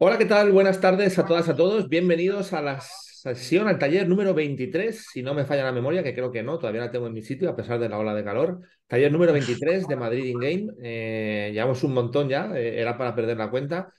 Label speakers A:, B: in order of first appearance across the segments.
A: Hola, ¿qué tal? Buenas tardes a todas, a todos. Bienvenidos a la sesión, al taller número 23, si no me falla la memoria, que creo que no, todavía la tengo en mi sitio a pesar de la ola de calor. Taller número 23 de Madrid In Game. Eh, llevamos un montón ya, eh, era para perder la cuenta.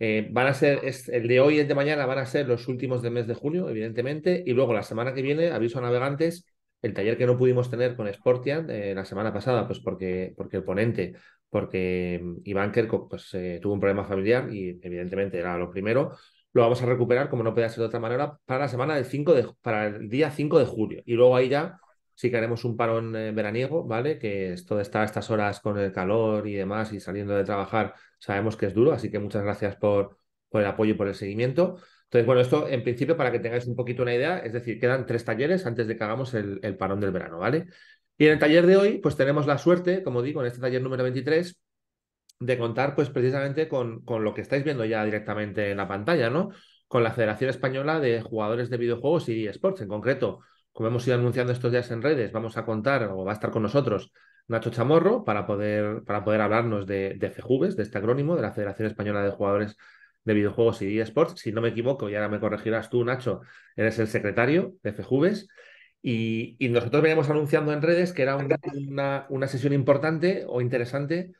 A: Eh, van a ser, el de hoy y el de mañana van a ser los últimos del mes de junio, evidentemente. Y luego la semana que viene, aviso a navegantes, el taller que no pudimos tener con Sportian la semana pasada, pues porque, porque el ponente porque mm, Iván pues, eh, tuvo un problema familiar y evidentemente era lo primero. Lo vamos a recuperar, como no podía ser de otra manera, para la semana del 5 de, para el día 5 de julio. Y luego ahí ya sí que haremos un parón eh, veraniego, ¿vale? Que esto de estar a estas horas con el calor y demás y saliendo de trabajar, sabemos que es duro, así que muchas gracias por, por el apoyo y por el seguimiento. Entonces, bueno, esto en principio para que tengáis un poquito una idea, es decir, quedan tres talleres antes de que hagamos el, el parón del verano, ¿vale? Y en el taller de hoy, pues tenemos la suerte, como digo, en este taller número 23, de contar pues precisamente con, lo que estáis viendo ya directamente en la pantalla, ¿no? Con la Federación Española de Jugadores de Videojuegos y Esports, en concreto, como hemos ido anunciando estos días en redes, vamos a contar o va a estar con nosotros Nacho Chamorro para poder, para poder hablarnos de, de FEJUVES, de este acrónimo, de la Federación Española de Jugadores de Videojuegos y Esports. Si no me equivoco, y ahora me corregirás tú, Nacho, eres el secretario de Fejubes. Y, nosotros veníamos anunciando en redes que era una, una, sesión importante o interesante,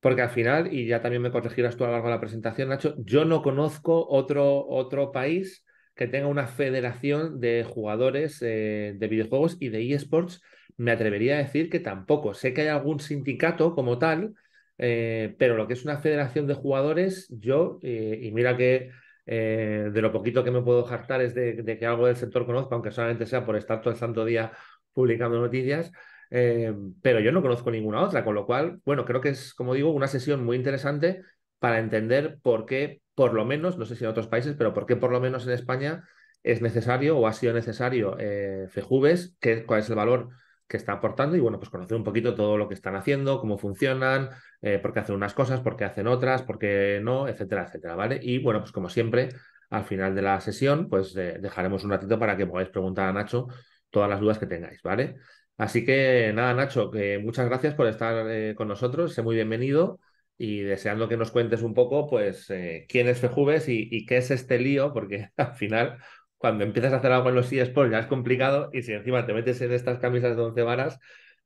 A: porque al final, y ya también me corregirás tú a lo largo de la presentación, Nacho, yo no conozco otro, otro país que tenga una federación de jugadores eh, de videojuegos y de eSports. Me atrevería a decir que tampoco. Sé que hay algún sindicato como tal, eh, pero lo que es una federación de jugadores, yo, eh, y mira que eh, de lo poquito que me puedo jactar es de, que algo del sector conozca, aunque solamente sea por estar todo el santo día publicando noticias, eh, pero yo no conozco ninguna otra, con lo cual, bueno, creo que es, como digo, una sesión muy interesante para entender por qué, por lo menos, no sé si en otros países, pero por qué por lo menos en España es necesario o ha sido necesario eh, Fejubes, que, cuál es el valor que está aportando y bueno, pues conocer un poquito todo lo que están haciendo, cómo funcionan, eh, por qué hacen unas cosas, por qué hacen otras, por qué no, etcétera, etcétera, ¿vale? Y bueno, pues como siempre, al final de la sesión, pues eh, dejaremos un ratito para que podáis preguntar a Nacho todas las dudas que tengáis, ¿vale? Así que nada, Nacho, que muchas gracias por estar eh, con nosotros, sé muy bienvenido y deseando que nos cuentes un poco, pues, quién es Fejuves y, qué es este lío, porque al final, cuando empiezas a hacer algo en los eSports ya es complicado y si encima te metes en estas camisas de once varas,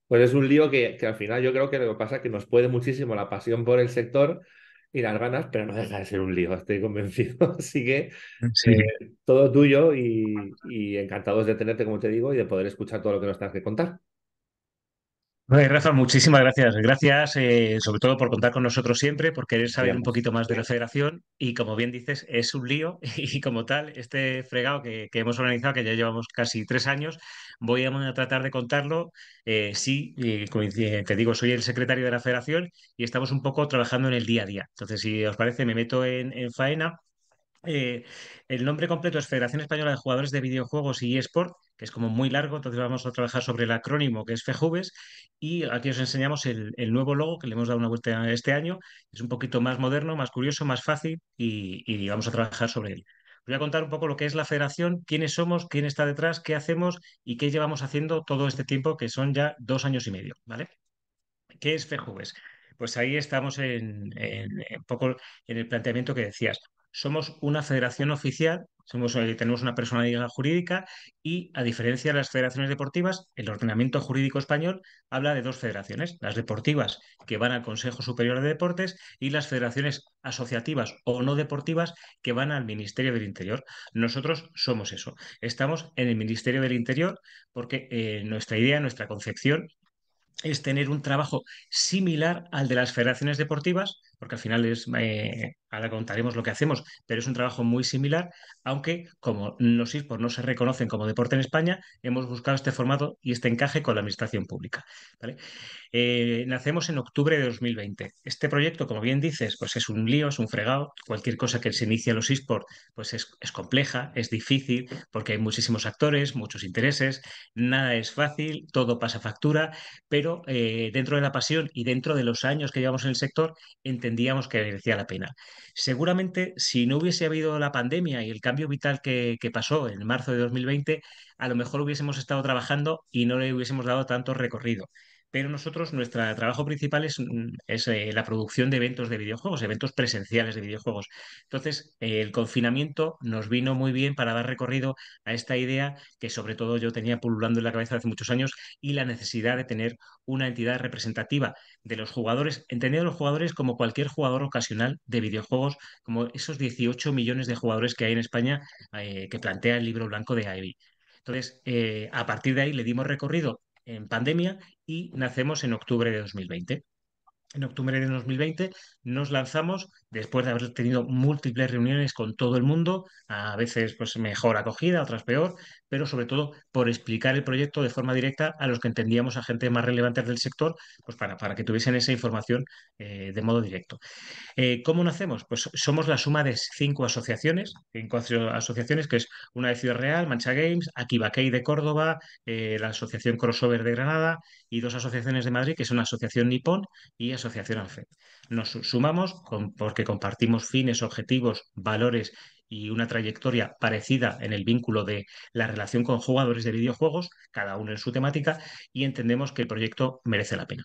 A: pues es un lío que, que al final yo creo que lo que pasa es que nos puede muchísimo la pasión por el sector y las ganas, pero no deja de ser un lío, estoy convencido. Así que eh, todo tuyo y, y encantados de tenerte, como te digo, y de poder escuchar todo lo que nos estás que contar.
B: Bueno, Rafa, muchísimas gracias. Gracias eh, sobre todo por contar con nosotros siempre, por querer saber un poquito más de la federación y como bien dices, es un lío y como tal, este fregado que, hemos organizado, que ya llevamos casi tres años, voy a tratar de contarlo. Eh, sí, eh, te digo, soy el secretario de la federación y estamos un poco trabajando en el día a día. Entonces, si os parece, me meto en, en faena. el nombre completo es Federación Española de Jugadores de Videojuegos y eSport que es como muy largo, entonces vamos a trabajar sobre el acrónimo que es FEJUVES y aquí os enseñamos el, nuevo logo que le hemos dado una vuelta este año, es un poquito más moderno, más curioso, más fácil y, vamos a trabajar sobre él. voy a contar un poco lo que es la federación, quiénes somos, quién está detrás, qué hacemos y qué llevamos haciendo todo este tiempo, que son ya dos años y medio, ¿vale? ¿Qué es FEJUVES? Pues ahí estamos poco en el planteamiento que decías. Somos una federación oficial eh, tenemos una personalidad jurídica y, a diferencia de las federaciones deportivas, el ordenamiento jurídico español habla de dos federaciones, las deportivas que van al Consejo Superior de Deportes y las federaciones asociativas o no deportivas que van al Ministerio del Interior. Nosotros somos eso. Estamos en el Ministerio del Interior porque eh, nuestra idea, nuestra concepción es tener un trabajo similar al de las federaciones deportivas, porque al final es, eh, Ahora contaremos lo que hacemos, pero es un trabajo muy similar, aunque como los esports no se reconocen como deporte en España, hemos buscado este formato y este encaje con la administración pública. Eh, nacemos en octubre de 2020. Este proyecto, como bien dices, pues es un lío, es un fregado. Cualquier cosa que se inicie en los esports pues es, compleja, es difícil, porque hay muchísimos actores, muchos intereses, nada es fácil, todo pasa factura, pero eh, dentro de la pasión y dentro de los años que llevamos en el sector, entendíamos que merecía la pena. Seguramente si no hubiese habido la pandemia y el cambio vital que, pasó en marzo de 2020, a lo mejor hubiésemos estado trabajando y no le hubiésemos dado tanto recorrido pero nosotros, nuestro trabajo principal es, mm, es eh, la producción de eventos de videojuegos, eventos presenciales de videojuegos. Entonces, eh, el confinamiento nos vino muy bien para dar recorrido a esta idea que sobre todo yo tenía pululando en la cabeza hace muchos años y la necesidad de tener una entidad representativa de los jugadores, entendiendo a los jugadores como cualquier jugador ocasional de videojuegos, como esos 18 millones de jugadores que hay en España eh, que plantea el libro blanco de Ivy. Entonces, a partir de ahí le dimos recorrido en pandemia y nacemos en octubre de 2020. En octubre de 2020 nos lanzamos después de haber tenido múltiples reuniones con todo el mundo, a veces pues mejor acogida, otras peor, pero sobre todo por explicar el proyecto de forma directa a los que entendíamos a gente más relevante del sector, pues para, para que tuviesen esa información eh, de modo directo. Eh, ¿Cómo hacemos? Pues somos la suma de cinco asociaciones, cinco asociaciones, que es una de Ciudad Real, Mancha Games, Kei de Córdoba, eh, la Asociación Crossover de Granada y dos asociaciones de Madrid, que son Asociación Nippon y Asociación ANFED nos sumamos porque compartimos fines, objetivos, valores y una trayectoria parecida en el vínculo de la relación con jugadores de videojuegos, cada uno en su temática, y entendemos que el proyecto merece la pena.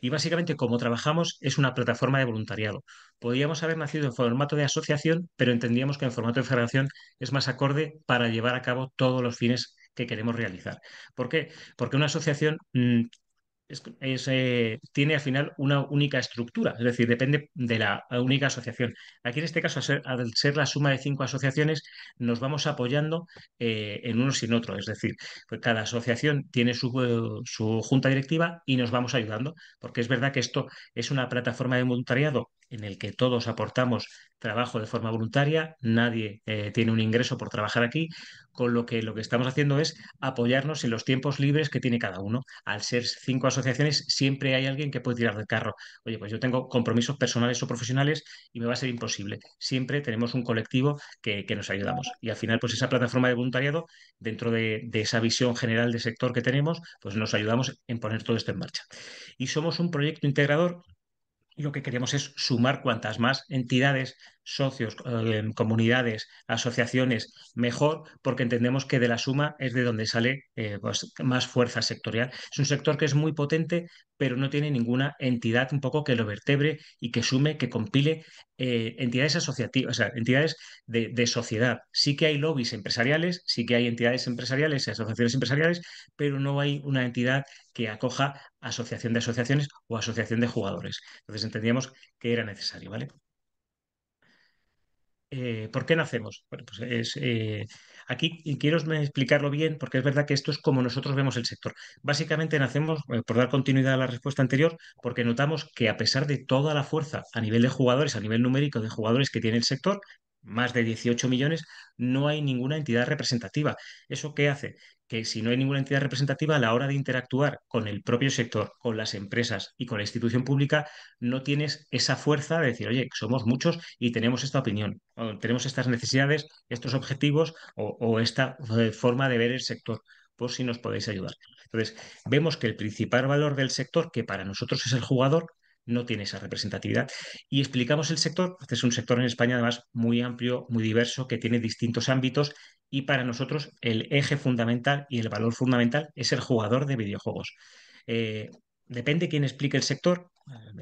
B: Y básicamente como trabajamos es una plataforma de voluntariado. Podríamos haber nacido en formato de asociación, pero entendíamos que en formato de federación es más acorde para llevar a cabo todos los fines que queremos realizar. ¿Por qué? Porque una asociación mm, es, eh, tiene al final una única estructura, es decir, depende de la única asociación. Aquí en este caso, al ser, la suma de cinco asociaciones, nos vamos apoyando eh, en unos y en otros, es decir, pues cada asociación tiene su, su junta directiva y nos vamos ayudando, porque es verdad que esto es una plataforma de voluntariado en el que todos aportamos trabajo de forma voluntaria, nadie eh, tiene un ingreso por trabajar aquí, con lo que lo que estamos haciendo es apoyarnos en los tiempos libres que tiene cada uno. Al ser cinco asociaciones, siempre hay alguien que puede tirar del carro. Oye, pues yo tengo compromisos personales o profesionales y me va a ser imposible. Siempre tenemos un colectivo que, nos ayudamos. Y al final, pues esa plataforma de voluntariado, dentro de, de esa visión general de sector que tenemos, pues nos ayudamos en poner todo esto en marcha. Y somos un proyecto integrador lo que queremos es sumar cuantas más entidades socios, eh, comunidades, asociaciones, mejor, porque entendemos que de la suma es de donde sale eh, pues, más fuerza sectorial. Es un sector que es muy potente, pero no tiene ninguna entidad un poco que lo vertebre y que sume, que compile eh, entidades asociativas, o sea, entidades de, de, sociedad. Sí que hay lobbies empresariales, sí que hay entidades empresariales y asociaciones empresariales, pero no hay una entidad que acoja asociación de asociaciones o asociación de jugadores. Entonces entendíamos que era necesario, ¿vale? Eh, ¿por qué nacemos? Pues es, eh, aquí y quiero explicarlo bien porque es verdad que esto es como nosotros vemos el sector. Básicamente nacemos, eh, por dar continuidad a la respuesta anterior, porque notamos que a pesar de toda la fuerza a nivel de jugadores, a nivel numérico de jugadores que tiene el sector, más de 18 millones, no hay ninguna entidad representativa. ¿Eso qué hace? que si no hay ninguna entidad representativa a la hora de interactuar con el propio sector, con las empresas y con la institución pública, no tienes esa fuerza de decir, oye, somos muchos y tenemos esta opinión, tenemos estas necesidades, estos objetivos o, esta eh, forma de ver el sector, por si nos podéis ayudar. Entonces, vemos que el principal valor del sector, que para nosotros es el jugador, no tiene esa representatividad. Y explicamos el sector, este es un sector en España además muy amplio, muy diverso, que tiene distintos ámbitos y para nosotros el eje fundamental y el valor fundamental es el jugador de videojuegos. Eh, depende quién explique el sector,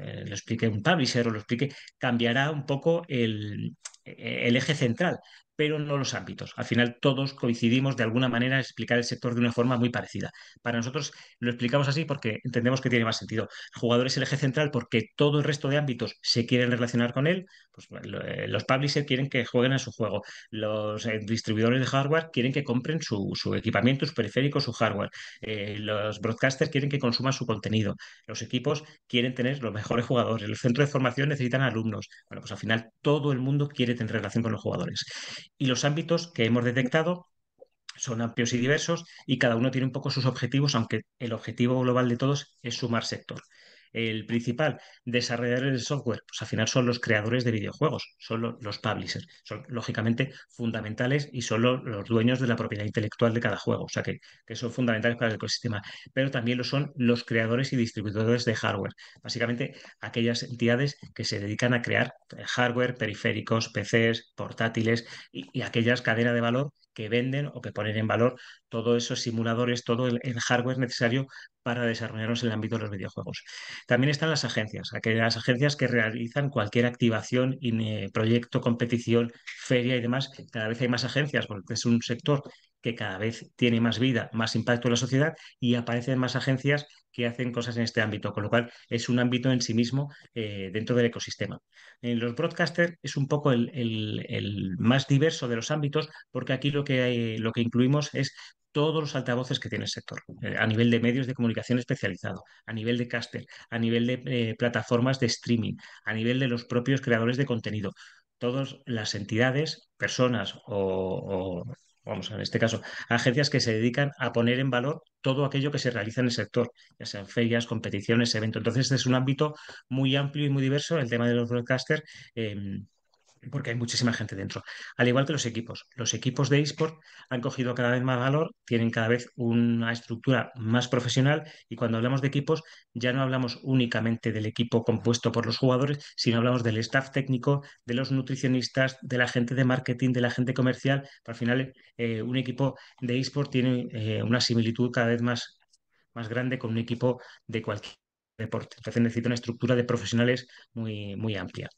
B: eh, lo explique un publisher o lo explique, cambiará un poco el eje central, pero no los ámbitos. Al final todos coincidimos de alguna manera en explicar el sector de una forma muy parecida. Para nosotros lo explicamos así porque entendemos que tiene más sentido. El jugador es el eje central porque todo el resto de ámbitos se quieren relacionar con él. Pues, eh, los publishers quieren que jueguen a su juego. Los eh, distribuidores de hardware quieren que compren su, su equipamiento, su periférico, su hardware. Eh, los broadcasters quieren que consuman su contenido. Los equipos quieren tener los mejores jugadores. Los centros de formación necesitan alumnos. Bueno, pues al final todo el mundo quiere tener relación con los jugadores y los ámbitos que hemos detectado son amplios y diversos y cada uno tiene un poco sus objetivos, aunque el objetivo global de todos es sumar sector el principal desarrollador de software, pues al final son los creadores de videojuegos, son los, publishers, son lógicamente fundamentales y son los, dueños de la propiedad intelectual de cada juego, o sea que, que son fundamentales para el ecosistema, pero también lo son los creadores y distribuidores de hardware, básicamente aquellas entidades que se dedican a crear eh, hardware, periféricos, PCs, portátiles y aquellas cadenas de valor que venden o que ponen en valor todos esos simuladores, todo el, hardware necesario para desarrollarnos en el ámbito de los videojuegos. También están las agencias, aquellas agencias que realizan cualquier activación, eh, proyecto, competición, feria y demás. Cada vez hay más agencias porque es un sector que cada vez tiene más vida, más impacto en la sociedad y aparecen más agencias que hacen cosas en este ámbito, con lo cual es un ámbito en sí mismo eh, dentro del ecosistema. En los broadcasters es un poco el, más diverso de los ámbitos porque aquí lo que, lo que incluimos es todos los altavoces que tiene el sector, eh, a nivel de medios de comunicación especializado, a nivel de caster, a nivel de eh, plataformas de streaming, a nivel de los propios creadores de contenido. Todas las entidades, personas o vamos, en este caso, agencias que se dedican a poner en valor todo aquello que se realiza en el sector, ya sean ferias, competiciones, eventos. Entonces, este es un ámbito muy amplio y muy diverso el tema de los broadcasters. Eh, porque hay muchísima gente dentro. Al igual que los equipos. Los equipos de eSport han cogido cada vez más valor, tienen cada vez una estructura más profesional y cuando hablamos de equipos ya no hablamos únicamente del equipo compuesto por los jugadores, sino hablamos del staff técnico, de los nutricionistas, de la gente de marketing, de la gente comercial. Al final, eh, un equipo de eSport tiene eh, una similitud cada vez más, más grande con un equipo de cualquier deporte. Entonces necesita una estructura de profesionales muy, muy amplia.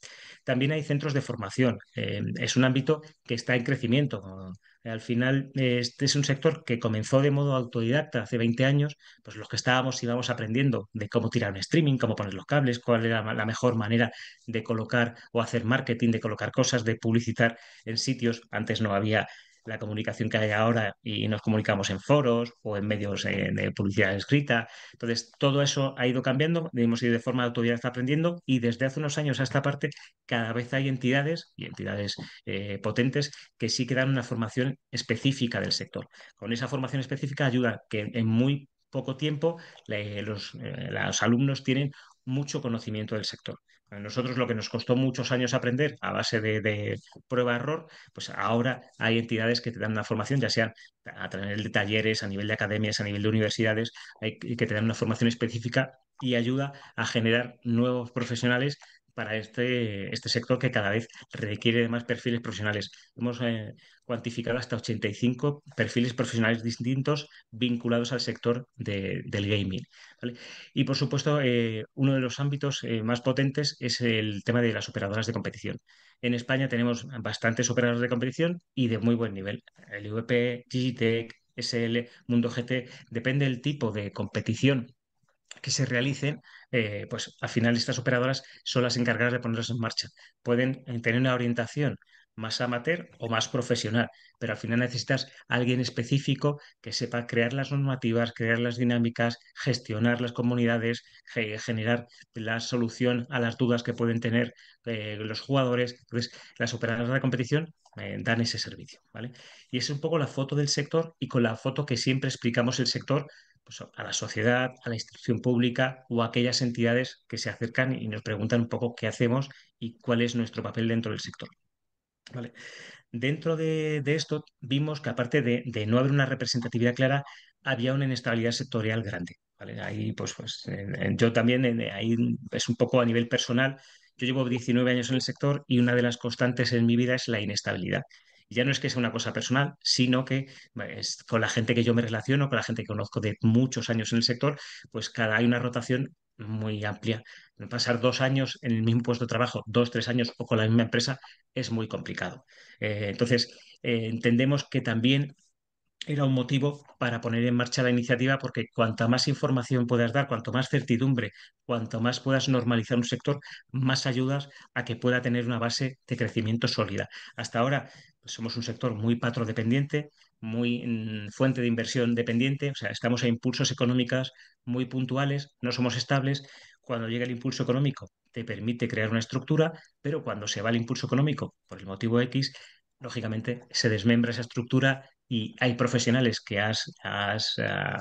B: También hay centros de formación. Eh, es un ámbito que está en crecimiento. Al final, este es un sector que comenzó de modo autodidacta hace 20 años, pues los que estábamos íbamos aprendiendo de cómo tirar un streaming, cómo poner los cables, cuál era la mejor manera de colocar o hacer marketing, de colocar cosas, de publicitar en sitios. Antes no había la comunicación que hay ahora y nos comunicamos en foros o en medios eh, de publicidad escrita. Entonces, todo eso ha ido cambiando, hemos ido de forma autodidacta aprendiendo y desde hace unos años a esta parte cada vez hay entidades y entidades eh, potentes que sí que dan una formación específica del sector. Con esa formación específica ayuda que en muy poco tiempo los, eh, los alumnos tienen mucho conocimiento del sector nosotros lo que nos costó muchos años aprender a base de, prueba-error, pues ahora hay entidades que te dan una formación, ya sean a través de talleres, a nivel de academias, a nivel de universidades, hay, que te dan una formación específica y ayuda a generar nuevos profesionales para este, este sector que cada vez requiere de más perfiles profesionales. Hemos eh, cuantificado hasta 85 perfiles profesionales distintos vinculados al sector del gaming. Y por supuesto, eh, uno de los ámbitos eh, más potentes es el tema de las operadoras de competición. En España tenemos bastantes operadoras de competición y de muy buen nivel. El IVP, Digitec, SL, Mundo GT, depende del tipo de competición que se realicen, eh, pues al final estas operadoras son las encargadas de ponerlas en marcha. Pueden eh, tener una orientación más amateur o más profesional, pero al final necesitas alguien específico que sepa crear las normativas, crear las dinámicas, gestionar las comunidades, generar la solución a las dudas que pueden tener eh, los jugadores. Entonces, las operadoras de competición dan ese servicio, ¿vale? Y es un poco la foto del sector y con la foto que siempre explicamos el sector pues, a la sociedad, a la institución pública o a aquellas entidades que se acercan y nos preguntan un poco qué hacemos y cuál es nuestro papel dentro del sector. Dentro de, esto vimos que aparte de, no haber una representatividad clara, había una inestabilidad sectorial grande. Ahí, pues, pues yo también, es un poco a nivel personal, yo llevo 19 años en el sector y una de las constantes en mi vida es la inestabilidad ya no es que sea una cosa personal, sino que pues, con la gente que yo me relaciono, con la gente que conozco de muchos años en el sector, pues cada hay una rotación muy amplia. Pasar dos años en el mismo puesto de trabajo, dos, tres años o con la misma empresa es muy complicado. Eh, entonces, eh, entendemos que también era un motivo para poner en marcha la iniciativa porque cuanta más información puedas dar, cuanto más certidumbre, cuanto más puedas normalizar un sector, más ayudas a que pueda tener una base de crecimiento sólida. Hasta ahora pues, somos un sector muy patrodependiente, muy mm, fuente de inversión dependiente, o sea, estamos a impulsos económicos muy puntuales, no somos estables. Cuando llega el impulso económico te permite crear una estructura, pero cuando se va el impulso económico por el motivo X, lógicamente se desmembra esa estructura y hay profesionales que has, has, ah,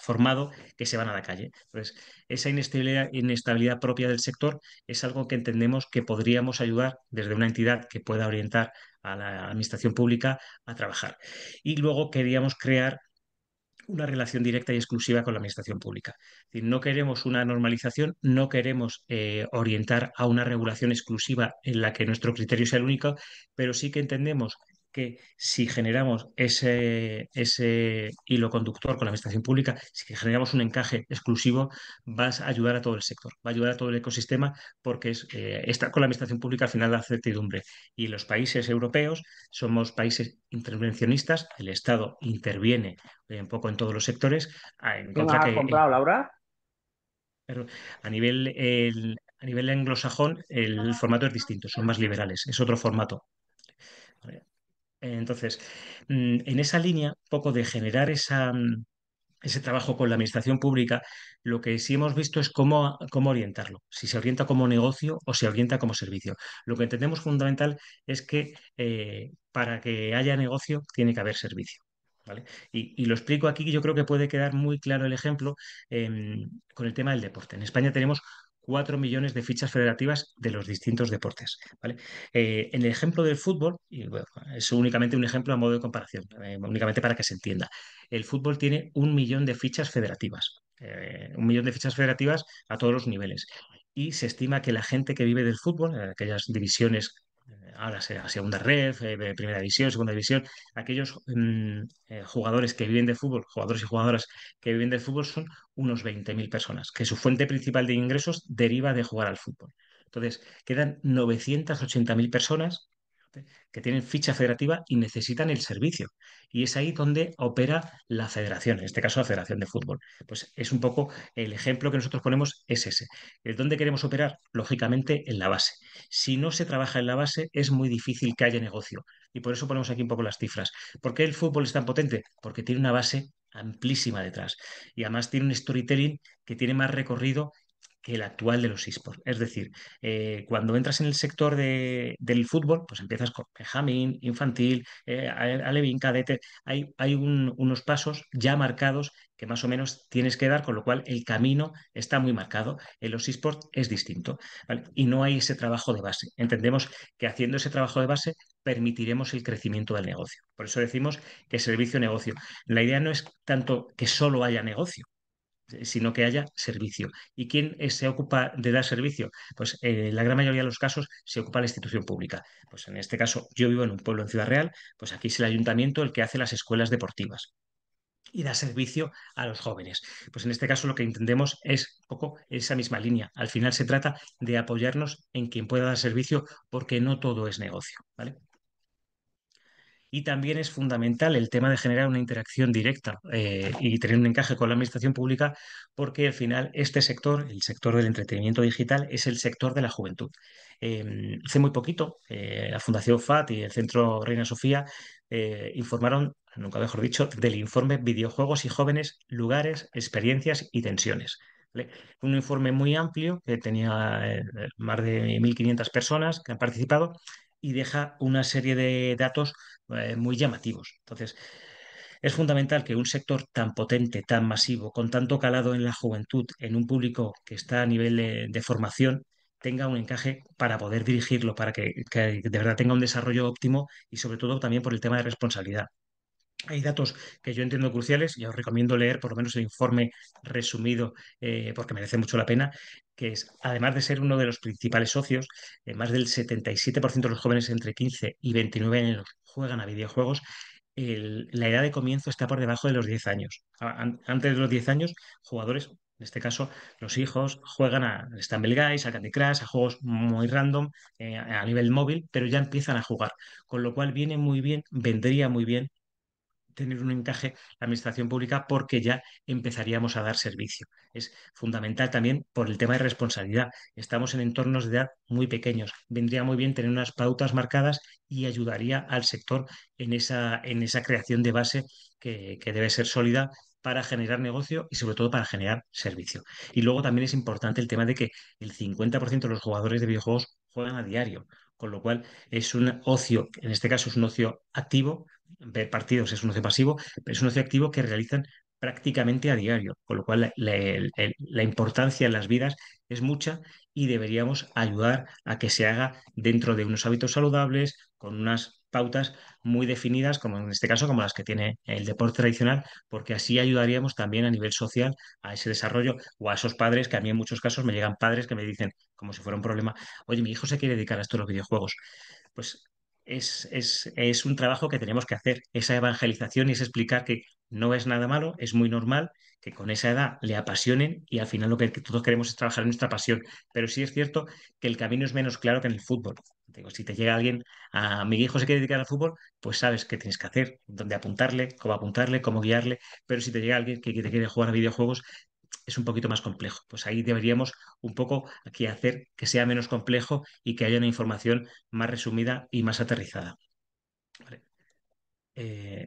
B: formado que se van a la calle. Entonces, esa inestabilidad propia del sector es algo que entendemos que podríamos ayudar desde una entidad que pueda orientar a la administración pública a trabajar. Y luego queríamos crear una relación directa y exclusiva con la administración pública. no queremos una normalización, no queremos eh, orientar a una regulación exclusiva en la que nuestro criterio sea el único, pero sí que entendemos que si generamos ese, ese hilo conductor con la administración pública, si generamos un encaje exclusivo, vas a ayudar a todo el sector, va a ayudar a todo el ecosistema, porque eh, con la administración pública al final da certidumbre. Y los países europeos somos países intervencionistas, el Estado interviene eh, un poco en todos los sectores. En has eh, comprado, Laura? A nivel, a nivel anglosajón, el ah. formato es distinto, son más liberales, es otro formato. Entonces, mm, en esa línea, poco de generar esa, mm, ese trabajo con la administración pública, lo que sí hemos visto es cómo, cómo orientarlo, si se orienta como negocio o se orienta como servicio. Lo que entendemos fundamental es que eh, para que haya negocio tiene que haber servicio. ¿Vale? Y, lo explico aquí, yo creo que puede quedar muy claro el ejemplo em, con el tema del deporte. En España tenemos 4 millones de fichas federativas de los distintos deportes. ¿vale? Eh, en el ejemplo del fútbol, y es únicamente un ejemplo a modo de comparación, eh, únicamente para que se entienda, el fútbol tiene un millón de fichas federativas, eh, un millón de fichas federativas a todos los niveles. Y se estima que la gente que vive del fútbol, aquellas divisiones ahora sea segunda red, eh, primera división, segunda división, aquellos mm, eh, jugadores que viven de fútbol, jugadores y jugadoras que viven de fútbol son unos 20.000 personas, que su fuente principal de ingresos deriva de jugar al fútbol. Entonces, quedan 980.000 personas que tienen ficha federativa y necesitan el servicio. Y es ahí donde opera la federación, en este caso la Federación de Fútbol. Pues es un poco el ejemplo que nosotros ponemos es ese. ¿Es ¿Dónde queremos operar? Lógicamente en la base. Si no se trabaja en la base, es muy difícil que haya negocio. Y por eso ponemos aquí un poco las cifras. ¿Por qué el fútbol es tan potente? Porque tiene una base amplísima detrás. Y además tiene un storytelling que tiene más recorrido que el actual de los esports. Es decir, eh, cuando entras en el sector del fútbol, pues empiezas con Benjamín, infantil, eh, Alevín, cadete, hay, hay unos pasos ya marcados que más o menos tienes que dar, con lo cual el camino está muy marcado. En los esports es distinto y no hay ese trabajo de base. Entendemos que haciendo ese trabajo de base permitiremos el crecimiento del negocio. Por eso decimos que servicio-negocio. La idea no es tanto que solo haya negocio, sino que haya servicio. ¿Y quién eh, se ocupa de dar servicio? Pues en eh, la gran mayoría de los casos se ocupa la institución pública. Pues en este caso, yo vivo en un pueblo en Ciudad Real, pues aquí es el ayuntamiento el que hace las escuelas deportivas y da servicio a los jóvenes. Pues en este caso lo que entendemos es un poco esa misma línea. Al final se trata de apoyarnos en quien pueda dar servicio porque no todo es negocio. ¿vale? Y también es fundamental el tema de generar una interacción directa eh, y tener un encaje con la administración pública, porque al final este sector, el sector del entretenimiento digital, es el sector de la juventud. Em, hace muy poquito, eh, la Fundación FAT y el Centro Reina Sofía eh, informaron, nunca mejor dicho, del informe Videojuegos y Jóvenes, Lugares, Experiencias y Tensiones. Un informe muy amplio que tenía más de 1.500 personas que han participado y deja una serie de datos eh, muy llamativos. Entonces, es fundamental que un sector tan potente, tan masivo, con tanto calado en la juventud, en un público que está a nivel de, formación, tenga un encaje para poder dirigirlo, para que, de verdad tenga un desarrollo óptimo y sobre todo también por el tema de responsabilidad hay datos que yo entiendo cruciales y os recomiendo leer por lo menos el informe resumido eh, porque merece mucho la pena, que es, además de ser uno de los principales socios, eh, más del 77% de los jóvenes entre 15 y 29 años juegan a videojuegos. la edad de comienzo está por debajo de los 10 años. Antes de los 10 años, jugadores, en este caso los hijos, juegan a Stumble Guys, a Candy Crush, a juegos muy random eh, a nivel móvil, pero ya empiezan a jugar. Con lo cual viene muy bien, vendría muy bien tener un encaje la administración pública porque ya empezaríamos a dar servicio. Es fundamental también por el tema de responsabilidad. Estamos en entornos de edad muy pequeños. Vendría muy bien tener unas pautas marcadas y ayudaría al sector en esa, en esa creación de base que, que debe ser sólida para generar negocio y sobre todo para generar servicio. Y luego también es importante el tema de que el 50% de los jugadores de videojuegos juegan a diario, con lo cual es un ocio, en este caso es un ocio activo, ver partidos es un ocio pasivo, pero es un ocio activo que realizan prácticamente a diario, con lo cual la, importancia en las vidas es mucha y deberíamos ayudar a que se haga dentro de unos hábitos saludables, con unas pautas muy definidas, como en este caso, como las que tiene el deporte tradicional, porque así ayudaríamos también a nivel social a ese desarrollo o a esos padres que a mí en muchos casos me llegan padres que me dicen, como si fuera un problema, oye, mi hijo se quiere dedicar a esto los videojuegos. Pues es, un trabajo que tenemos que hacer, esa evangelización y es explicar que no es nada malo, es muy normal que con esa edad le apasionen y al final lo que todos queremos es trabajar en nuestra pasión. Pero sí es cierto que el camino es menos claro que en el fútbol. Digo, si te llega alguien a ah, mi hijo se quiere dedicar al fútbol, pues sabes qué tienes que hacer, dónde apuntarle, cómo apuntarle, cómo guiarle. Pero si te llega alguien que te quiere jugar a videojuegos, es un poquito más complejo. Pues ahí deberíamos un poco aquí hacer que sea menos complejo y que haya una información más resumida y más aterrizada. Eh,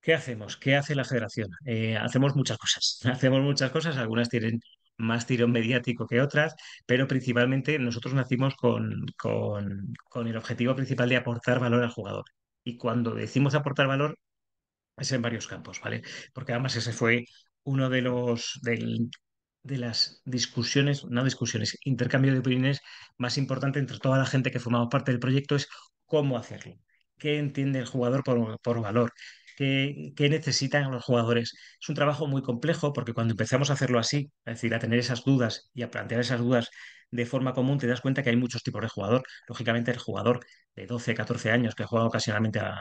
B: ¿Qué hacemos? ¿Qué hace la federación? Eh, hacemos muchas cosas. Hacemos muchas cosas, algunas tienen más tirón mediático que otras, pero principalmente nosotros nacimos con, con el objetivo principal de aportar valor al jugador. Y cuando decimos aportar valor, es en varios campos, ¿vale? Porque además ese fue uno de los de las discusiones, no discusiones, intercambio de opiniones más importante entre toda la gente que formamos parte del proyecto es cómo hacerlo, qué entiende el jugador por, valor, ¿Qué, necesitan los jugadores. Es un trabajo muy complejo porque cuando empezamos a hacerlo así, es decir, a tener esas dudas y a plantear esas dudas de forma común, te das cuenta que hay muchos tipos de jugador. Lógicamente, el jugador de 12, 14 años que ha juega ocasionalmente a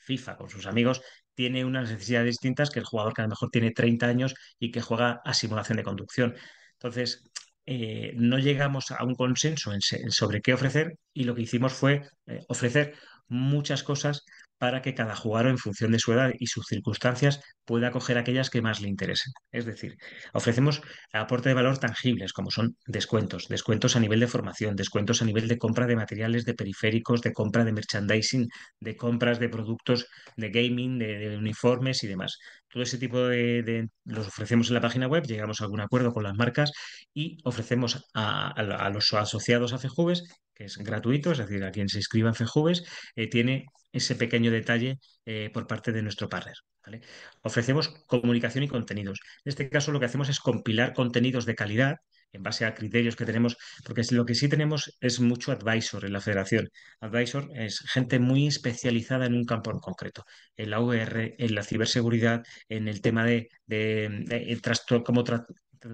B: FIFA con sus amigos tiene unas necesidades distintas que el jugador que a lo mejor tiene 30 años y que juega a simulación de conducción. Entonces, eh, no llegamos a un consenso sobre qué ofrecer y lo que hicimos fue eh, ofrecer muchas cosas para que cada jugador, en función de su edad y sus circunstancias, pueda coger aquellas que más le interesen. Es decir, ofrecemos aporte de valor tangibles, como son descuentos, descuentos a nivel de formación, descuentos a nivel de compra de materiales, de periféricos, de compra de merchandising, de compras de productos de gaming, de, uniformes y demás. Todo ese tipo de, los ofrecemos en la página web, llegamos a algún acuerdo con las marcas y ofrecemos a, los asociados a FEJUVES, que es gratuito, es decir, a quien se inscriba en FEJUVES, eh, tiene ese pequeño detalle eh, por parte de nuestro partner. Ofrecemos comunicación y contenidos. En este caso lo que hacemos es compilar contenidos de calidad en base a criterios que tenemos, porque lo que sí tenemos es mucho advisor en la federación. Advisor es gente muy especializada en un campo en concreto, en la UR, en la ciberseguridad, en el tema de, cómo,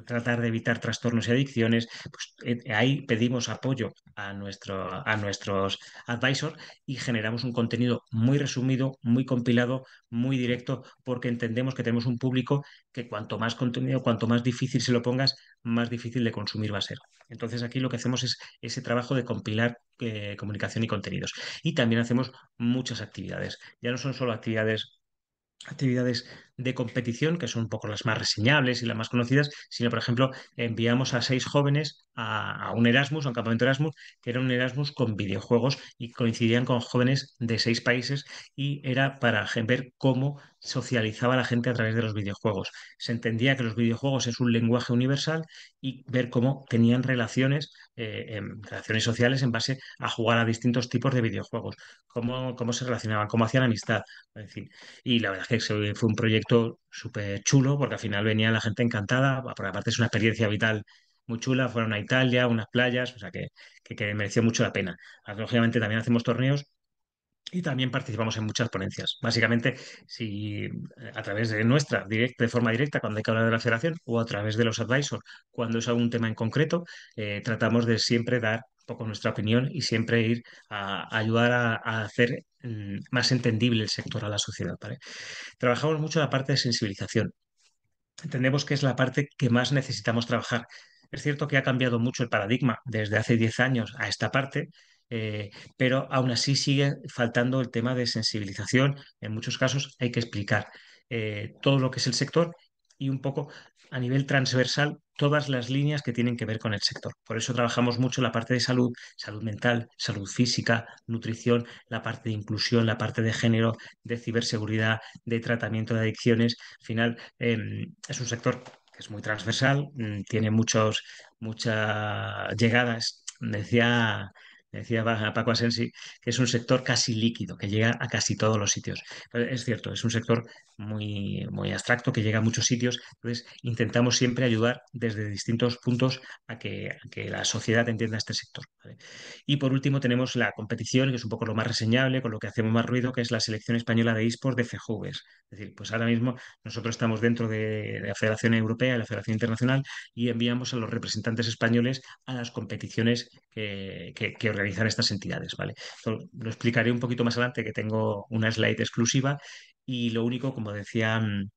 B: tratar de evitar trastornos y adicciones, pues, eh, ahí pedimos apoyo a, nuestro, a nuestros advisors y generamos un contenido muy resumido, muy compilado, muy directo, porque entendemos que tenemos un público que cuanto más contenido, cuanto más difícil se lo pongas, más difícil de consumir va a ser. Entonces aquí lo que hacemos es ese trabajo de compilar eh, comunicación y contenidos. Y también hacemos muchas actividades. Ya no son solo actividades actividades de competición, que son un poco las más reseñables y las más conocidas, sino, por ejemplo, enviamos a seis jóvenes a, un Erasmus, a un campamento Erasmus, que era un Erasmus con videojuegos y coincidían con jóvenes de seis países y era para ver cómo socializaba la gente a través de los videojuegos. Se entendía que los videojuegos es un lenguaje universal y ver cómo tenían relaciones, eh, em, relaciones sociales en base a jugar a distintos tipos de videojuegos, cómo, cómo se relacionaban, cómo hacían amistad, en fin. Y la verdad es que fue un proyecto súper chulo porque al final venía la gente encantada, porque aparte es una experiencia vital muy chula, fueron a Italia, unas playas, o sea que, mereció mucho la pena. Lógicamente también hacemos torneos y también participamos en muchas ponencias. Básicamente, si eh, a través de nuestra, directa, de forma directa, cuando hay que hablar de la federación, o a través de los advisors, cuando es algún tema en concreto, eh, tratamos de siempre dar un poco nuestra opinión y siempre ir a, ayudar a, hacer mm, más entendible el sector a la sociedad. Trabajamos mucho la parte de sensibilización. Entendemos que es la parte que más necesitamos trabajar. Es cierto que ha cambiado mucho el paradigma desde hace 10 años a esta parte, eh, pero aún así sigue faltando el tema de sensibilización. En muchos casos hay que explicar eh, todo lo que es el sector y un poco a nivel transversal todas las líneas que tienen que ver con el sector. Por eso trabajamos mucho la parte de salud, salud mental, salud física, nutrición, la parte de inclusión, la parte de género, de ciberseguridad, de tratamiento de adicciones. Al final, em, es un sector que es muy transversal, mm, tiene muchos, muchas llegadas. Decía, decía Paco Asensi que es un sector casi líquido, que llega a casi todos los sitios. Eh, es cierto, es un sector muy, muy abstracto que llega a muchos sitios. Entonces, intentamos siempre ayudar desde distintos puntos a que, la sociedad entienda este sector. Y por último, tenemos la competición, que es un poco lo más reseñable, con lo que hacemos más ruido, que es la selección española de esports de FEJUVES. Es decir, pues ahora mismo nosotros estamos dentro de, la Federación Europea y la Federación Internacional y enviamos a los representantes españoles a las competiciones que, organizan estas entidades. ¿vale? lo explicaré un poquito más adelante, que tengo una slide exclusiva y lo único, como decía mm,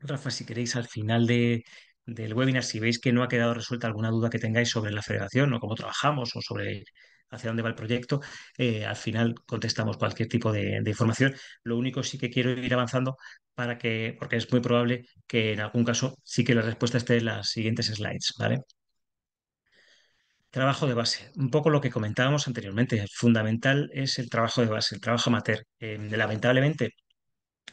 B: Rafa, si queréis al final de, del webinar, si veis que no ha quedado resuelta alguna duda que tengáis sobre la federación o cómo trabajamos o sobre hacia dónde va el proyecto, eh, al final contestamos cualquier tipo de, información. Lo único sí que quiero ir avanzando para que, porque es muy probable que en algún caso sí que la respuesta esté en las siguientes slides, ¿vale? Trabajo de base. Un poco lo que comentábamos anteriormente. fundamental es el trabajo de base, el trabajo amateur. Eh, lamentablemente,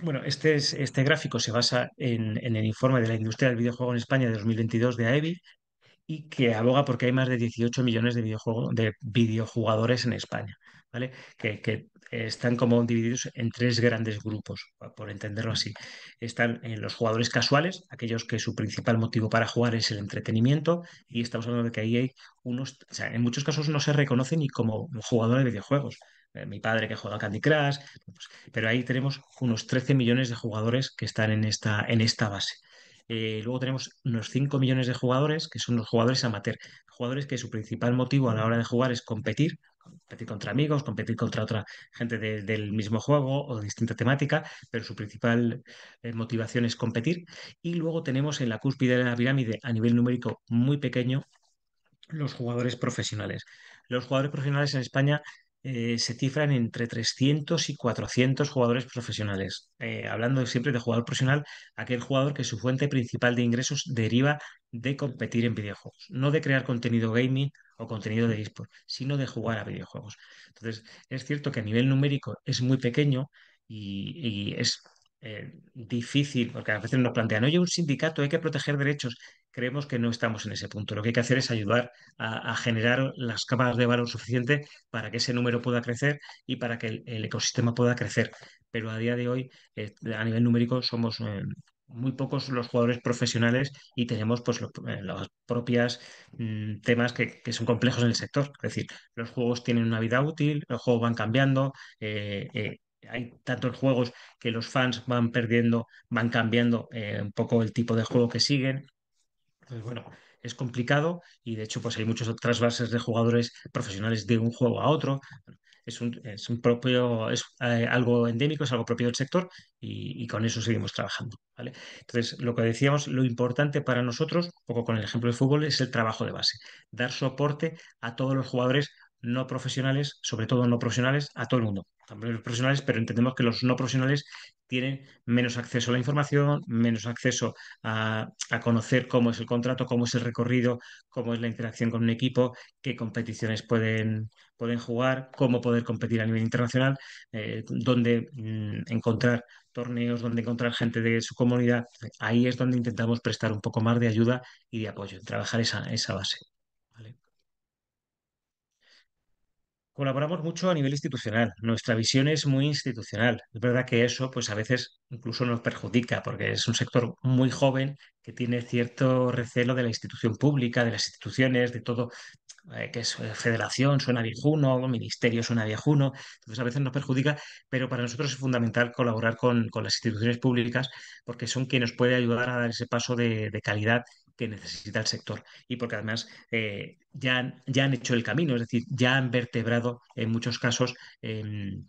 B: bueno, este, es, este gráfico se basa en, el informe de la industria del videojuego en España de 2022 de AEBI y que aboga porque hay más de 18 millones de, videojuegos de videojugadores en España, ¿vale? Que, están como divididos en tres grandes grupos, por entenderlo así. Están eh, los jugadores casuales, aquellos que su principal motivo para jugar es el entretenimiento, y estamos hablando de que ahí hay unos, o sea, en muchos casos no se reconocen ni como jugadores de videojuegos, eh, mi padre que juega Candy Crush, pues, pero ahí tenemos unos 13 millones de jugadores que están en esta, en esta base. Eh, luego tenemos unos 5 millones de jugadores que son los jugadores amateur, jugadores que su principal motivo a la hora de jugar es competir, competir contra amigos, competir contra otra gente del mismo juego o de distinta temática, pero su principal eh, motivación es competir. Y luego tenemos en la cúspide de la pirámide a nivel numérico muy pequeño los jugadores profesionales. Los jugadores profesionales en España eh, se cifran entre 300 y 400 jugadores profesionales. Eh, hablando siempre de jugador profesional, aquel jugador que su fuente principal de ingresos deriva de competir en videojuegos, no de crear contenido gaming o contenido de esports, sino de jugar a videojuegos. Entonces, es cierto que a nivel numérico es muy pequeño y es eh, difícil, porque a veces nos plantean, oye, un sindicato, hay que proteger derechos. Creemos que no estamos en ese punto. Lo que hay que hacer es ayudar a, generar las capas de valor suficiente para que ese número pueda crecer y para que el, ecosistema pueda crecer. Pero a día de hoy, eh, a nivel numérico, somos eh, muy pocos los jugadores profesionales y tenemos pues los, propias propios mm, temas que, son complejos en el sector. Es decir, los juegos tienen una vida útil, los juegos van cambiando, hay tantos juegos que los fans van perdiendo, van cambiando eh, un poco el tipo de juego que siguen. Pues bueno, es complicado y de hecho pues hay otras bases de jugadores profesionales de un juego a otro. Es un, propio, es eh, algo endémico, es algo propio del sector y, con eso seguimos trabajando. Entonces, lo que decíamos, lo importante para nosotros, un poco con el ejemplo del fútbol, es el trabajo de base, dar soporte a todos los jugadores no profesionales, sobre todo no profesionales, a todo el mundo, los profesionales, pero entendemos que los no profesionales tienen menos acceso a la información, menos acceso a, conocer cómo es el contrato, cómo es el recorrido, cómo es la interacción con un equipo, qué competiciones pueden, pueden jugar, cómo poder competir a nivel internacional, eh, dónde mm, encontrar torneos, dónde encontrar gente de su comunidad. Ahí es donde intentamos prestar un poco más de ayuda y de apoyo, trabajar esa base. Colaboramos mucho a nivel institucional. Nuestra visión es muy institucional. Es verdad que eso, pues a veces incluso nos perjudica, porque es un sector muy joven que tiene cierto recelo de la institución pública, de las instituciones, de todo, eh, que es eh, federación, suena viejuno, ministerio suena viejuno. Entonces a veces nos perjudica, pero para nosotros es fundamental colaborar con, las instituciones públicas, porque son quienes pueden ayudar a dar ese paso de, de calidad que necesita el sector y porque además eh, ya, ya, han hecho el camino, es decir, ya han vertebrado en muchos casos. Em,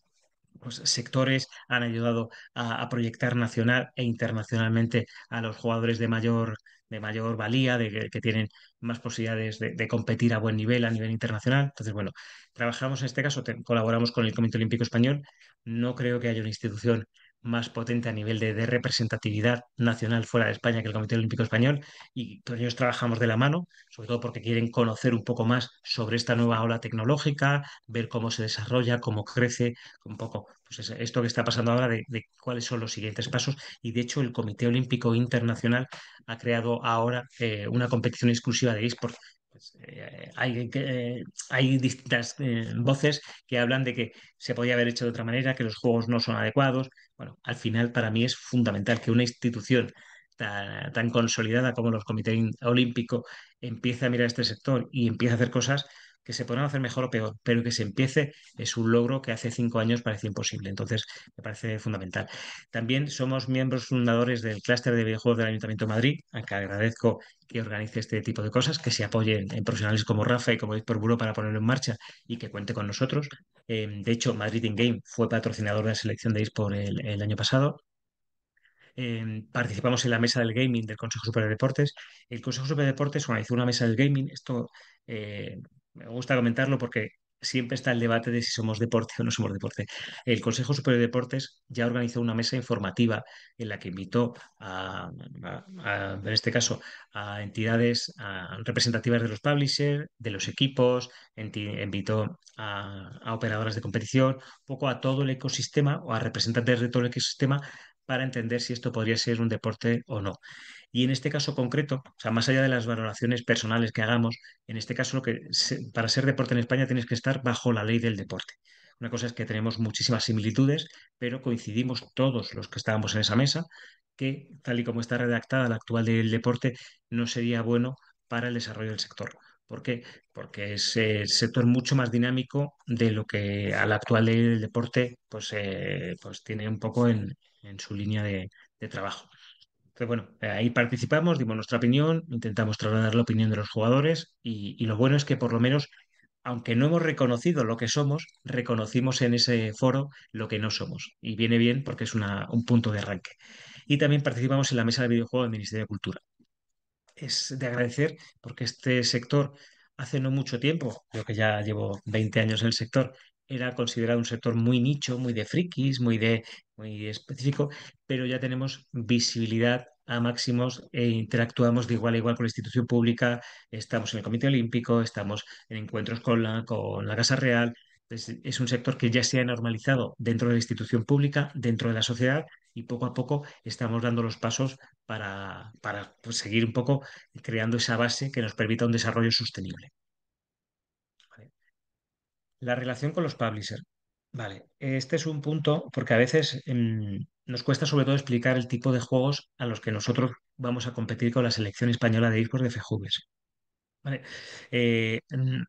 B: pues, sectores han ayudado a, proyectar nacional e internacionalmente a los jugadores de mayor, de mayor valía, de, que, tienen más posibilidades de, competir a buen nivel, a nivel internacional. Entonces, bueno, trabajamos en este caso, colaboramos con el Comité Olímpico Español. No creo que haya una institución más potente a nivel de, representatividad nacional fuera de España que el Comité Olímpico Español, y con ellos trabajamos de la mano, sobre todo porque quieren conocer un poco más sobre esta nueva ola tecnológica, ver cómo se desarrolla, cómo crece, un poco pues esto que está pasando ahora de, cuáles son los siguientes pasos. Y de hecho, el Comité Olímpico Internacional ha creado ahora eh, una competición exclusiva de eSport. Pues, eh, hay, eh, hay, distintas voces que hablan de que se podía haber hecho de otra manera, que los juegos no son adecuados, bueno, al final para mí es fundamental que una institución tan, tan consolidada como los comités olímpicos empiece a mirar este sector y empiece a hacer cosas que se podrán hacer mejor o peor, pero que se empiece es un logro que hace cinco años parecía imposible. Entonces, me parece fundamental. También somos miembros fundadores del clúster de videojuegos del Ayuntamiento de Madrid, a que agradezco que organice este tipo de cosas, que se apoyen en profesionales como Rafa y como por Buro para ponerlo en marcha y que cuente con nosotros. Em, de hecho, Madrid in Game fue patrocinador de la selección de Dispor el, año pasado. Em, participamos en la mesa del gaming del Consejo Superior de Deportes. El Consejo Superior de Deportes organizó una mesa del gaming. Esto eh, me gusta comentarlo porque siempre está el debate de si somos deporte o no somos deporte. El Consejo Superior de Deportes ya organizó una mesa informativa en la que invitó a, en este caso, a entidades representativas de los publishers, de los equipos, invitó a, operadoras de competición, un poco a todo el ecosistema o a representantes de todo el ecosistema para entender si esto podría ser un deporte o no. Y en este caso concreto, o sea, más allá de las valoraciones personales que hagamos, en este caso lo que para ser deporte en España tienes que estar bajo la ley del deporte. Una cosa es que tenemos muchísimas similitudes, pero coincidimos todos los que estábamos en esa mesa que tal y como está redactada la actual ley del deporte no sería bueno para el desarrollo del sector. ¿Por qué? Porque es el sector mucho más dinámico de lo que a la actual ley del deporte pues, eh, pues tiene un poco en, su línea de trabajo. Pero bueno, eh, ahí participamos, dimos nuestra opinión, intentamos trasladar la opinión de los jugadores y, lo bueno es que por lo menos aunque no hemos reconocido lo que somos, reconocimos en ese foro lo que no somos. Y viene bien porque es un punto de arranque. Y también participamos en la mesa de videojuegos del Ministerio de Cultura. Es de agradecer porque este sector hace no mucho tiempo, yo que ya llevo 20 años en el sector, era considerado un sector muy nicho, muy de frikis, muy de muy específico, pero ya tenemos visibilidad a máximos e interactuamos de igual a igual con la institución pública, estamos en el Comité Olímpico, estamos en encuentros con la, con la Casa Real. es un sector que ya se ha normalizado dentro de la institución pública, dentro de la sociedad, y poco a poco estamos dando los pasos para, para pues, seguir un poco creando esa base que nos permita un desarrollo sostenible. La relación con los publishers. Vale, este es un punto porque a veces em, nos cuesta sobre todo explicar el tipo de juegos a los que nosotros vamos a competir con la selección española de discos de Fejubes. Eh,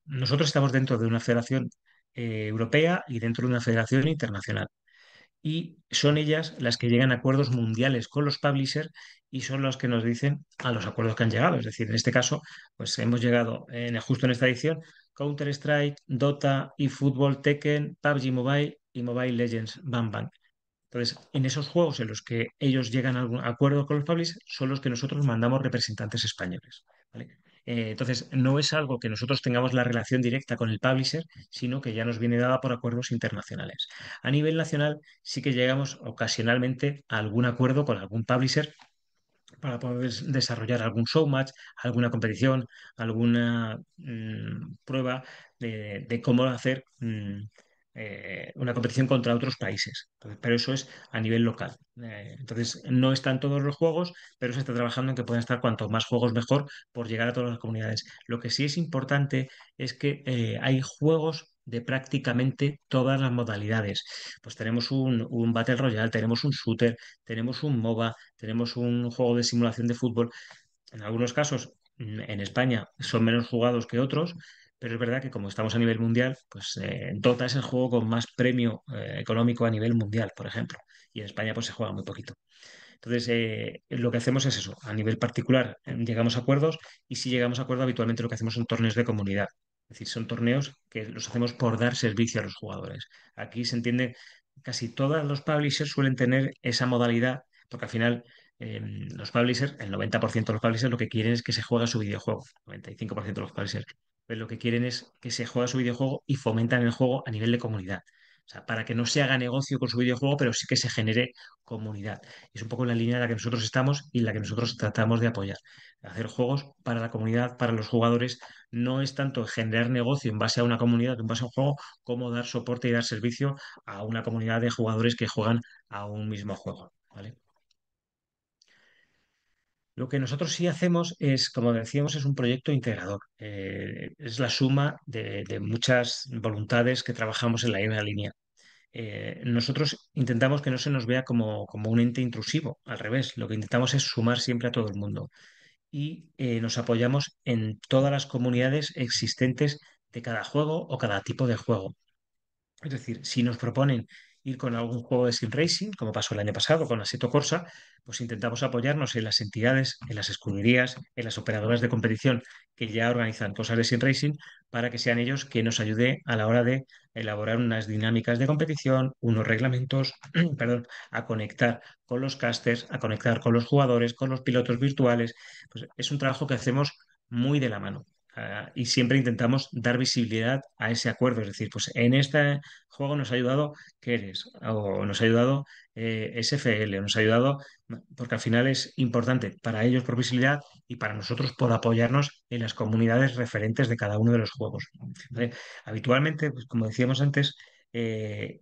B: nosotros estamos dentro de una federación eh, europea y dentro de una federación internacional. Y son ellas las que llegan a acuerdos mundiales con los publishers y son las que nos dicen a los acuerdos que han llegado. Es decir, en este caso, pues hemos llegado en, eh, justo en esta edición Counter-Strike, Dota, eFootball, Tekken, PUBG Mobile y Mobile Legends Bang Bang. Entonces, en esos juegos en los que ellos llegan a algún acuerdo con los publishers, son los que nosotros mandamos representantes españoles. Eh, entonces, no es algo que nosotros tengamos la relación directa con el publisher, sino que ya nos viene dada por acuerdos internacionales. A nivel nacional, sí que llegamos ocasionalmente a algún acuerdo con algún publisher para poder desarrollar algún showmatch, alguna competición, alguna mm, prueba de, cómo hacer mm, eh, una competición contra otros países. pero eso es a nivel local. Eh, entonces, no están todos los juegos, pero se está trabajando en que puedan estar cuanto más juegos mejor por llegar a todas las comunidades. Lo que sí es importante es que eh, hay juegos de prácticamente todas las modalidades. Pues tenemos un, Battle Royale, tenemos un shooter, tenemos un MOBA, tenemos un juego de simulación de fútbol. En algunos casos, mm, en España, son menos jugados que otros, pero es verdad que como estamos a nivel mundial, pues eh, Dota es el juego con más premio eh, económico a nivel mundial, por ejemplo, y en España pues se juega muy poquito. Entonces, eh, lo que hacemos es eso, a nivel particular eh, llegamos a acuerdos y si llegamos a acuerdos habitualmente lo que hacemos son torneos de comunidad. Es decir, son torneos que los hacemos por dar servicio a los jugadores. Aquí se entiende, casi todos los publishers suelen tener esa modalidad, porque al final em, los publishers, el 90% de los publishers lo que quieren es que se juegue su videojuego, 95% de los publishers. pero lo que quieren es que se juegue su videojuego y fomentan el juego a nivel de comunidad. O sea, para que no se haga negocio con su videojuego, pero sí que se genere comunidad. Es un poco la línea en la que nosotros estamos y la que nosotros tratamos de apoyar. Hacer juegos para la comunidad, para los jugadores, no es tanto generar negocio en base a una comunidad, en base a un juego, como dar soporte y dar servicio a una comunidad de jugadores que juegan a un mismo juego. Lo que nosotros sí hacemos es, como decíamos, es un proyecto integrador. Eh, es la suma de, de, muchas voluntades que trabajamos en la misma línea. Eh, nosotros intentamos que no se nos vea como, como, un ente intrusivo, al revés, lo que intentamos es sumar siempre a todo el mundo. Y eh, nos apoyamos en todas las comunidades existentes de cada juego o cada tipo de juego. Es decir, si nos proponen ir con algún juego de sim racing, como pasó el año pasado con aseto Corsa, pues intentamos apoyarnos en las entidades, en las escuderías, en las operadoras de competición que ya organizan cosas de sim racing para que sean ellos que nos ayuden a la hora de elaborar unas dinámicas de competición, unos reglamentos, perdón, a conectar con los casters, a conectar con los jugadores, con los pilotos virtuales. Pues es un trabajo que hacemos muy de la mano. Ah, y siempre intentamos dar visibilidad a ese acuerdo, es decir, pues en este juego nos ha ayudado Keres, o nos ha ayudado eh, SFL, nos ha ayudado, porque al final es importante para ellos por visibilidad y para nosotros por apoyarnos en las comunidades referentes de cada uno de los juegos. Habitualmente, pues, como decíamos antes, eh,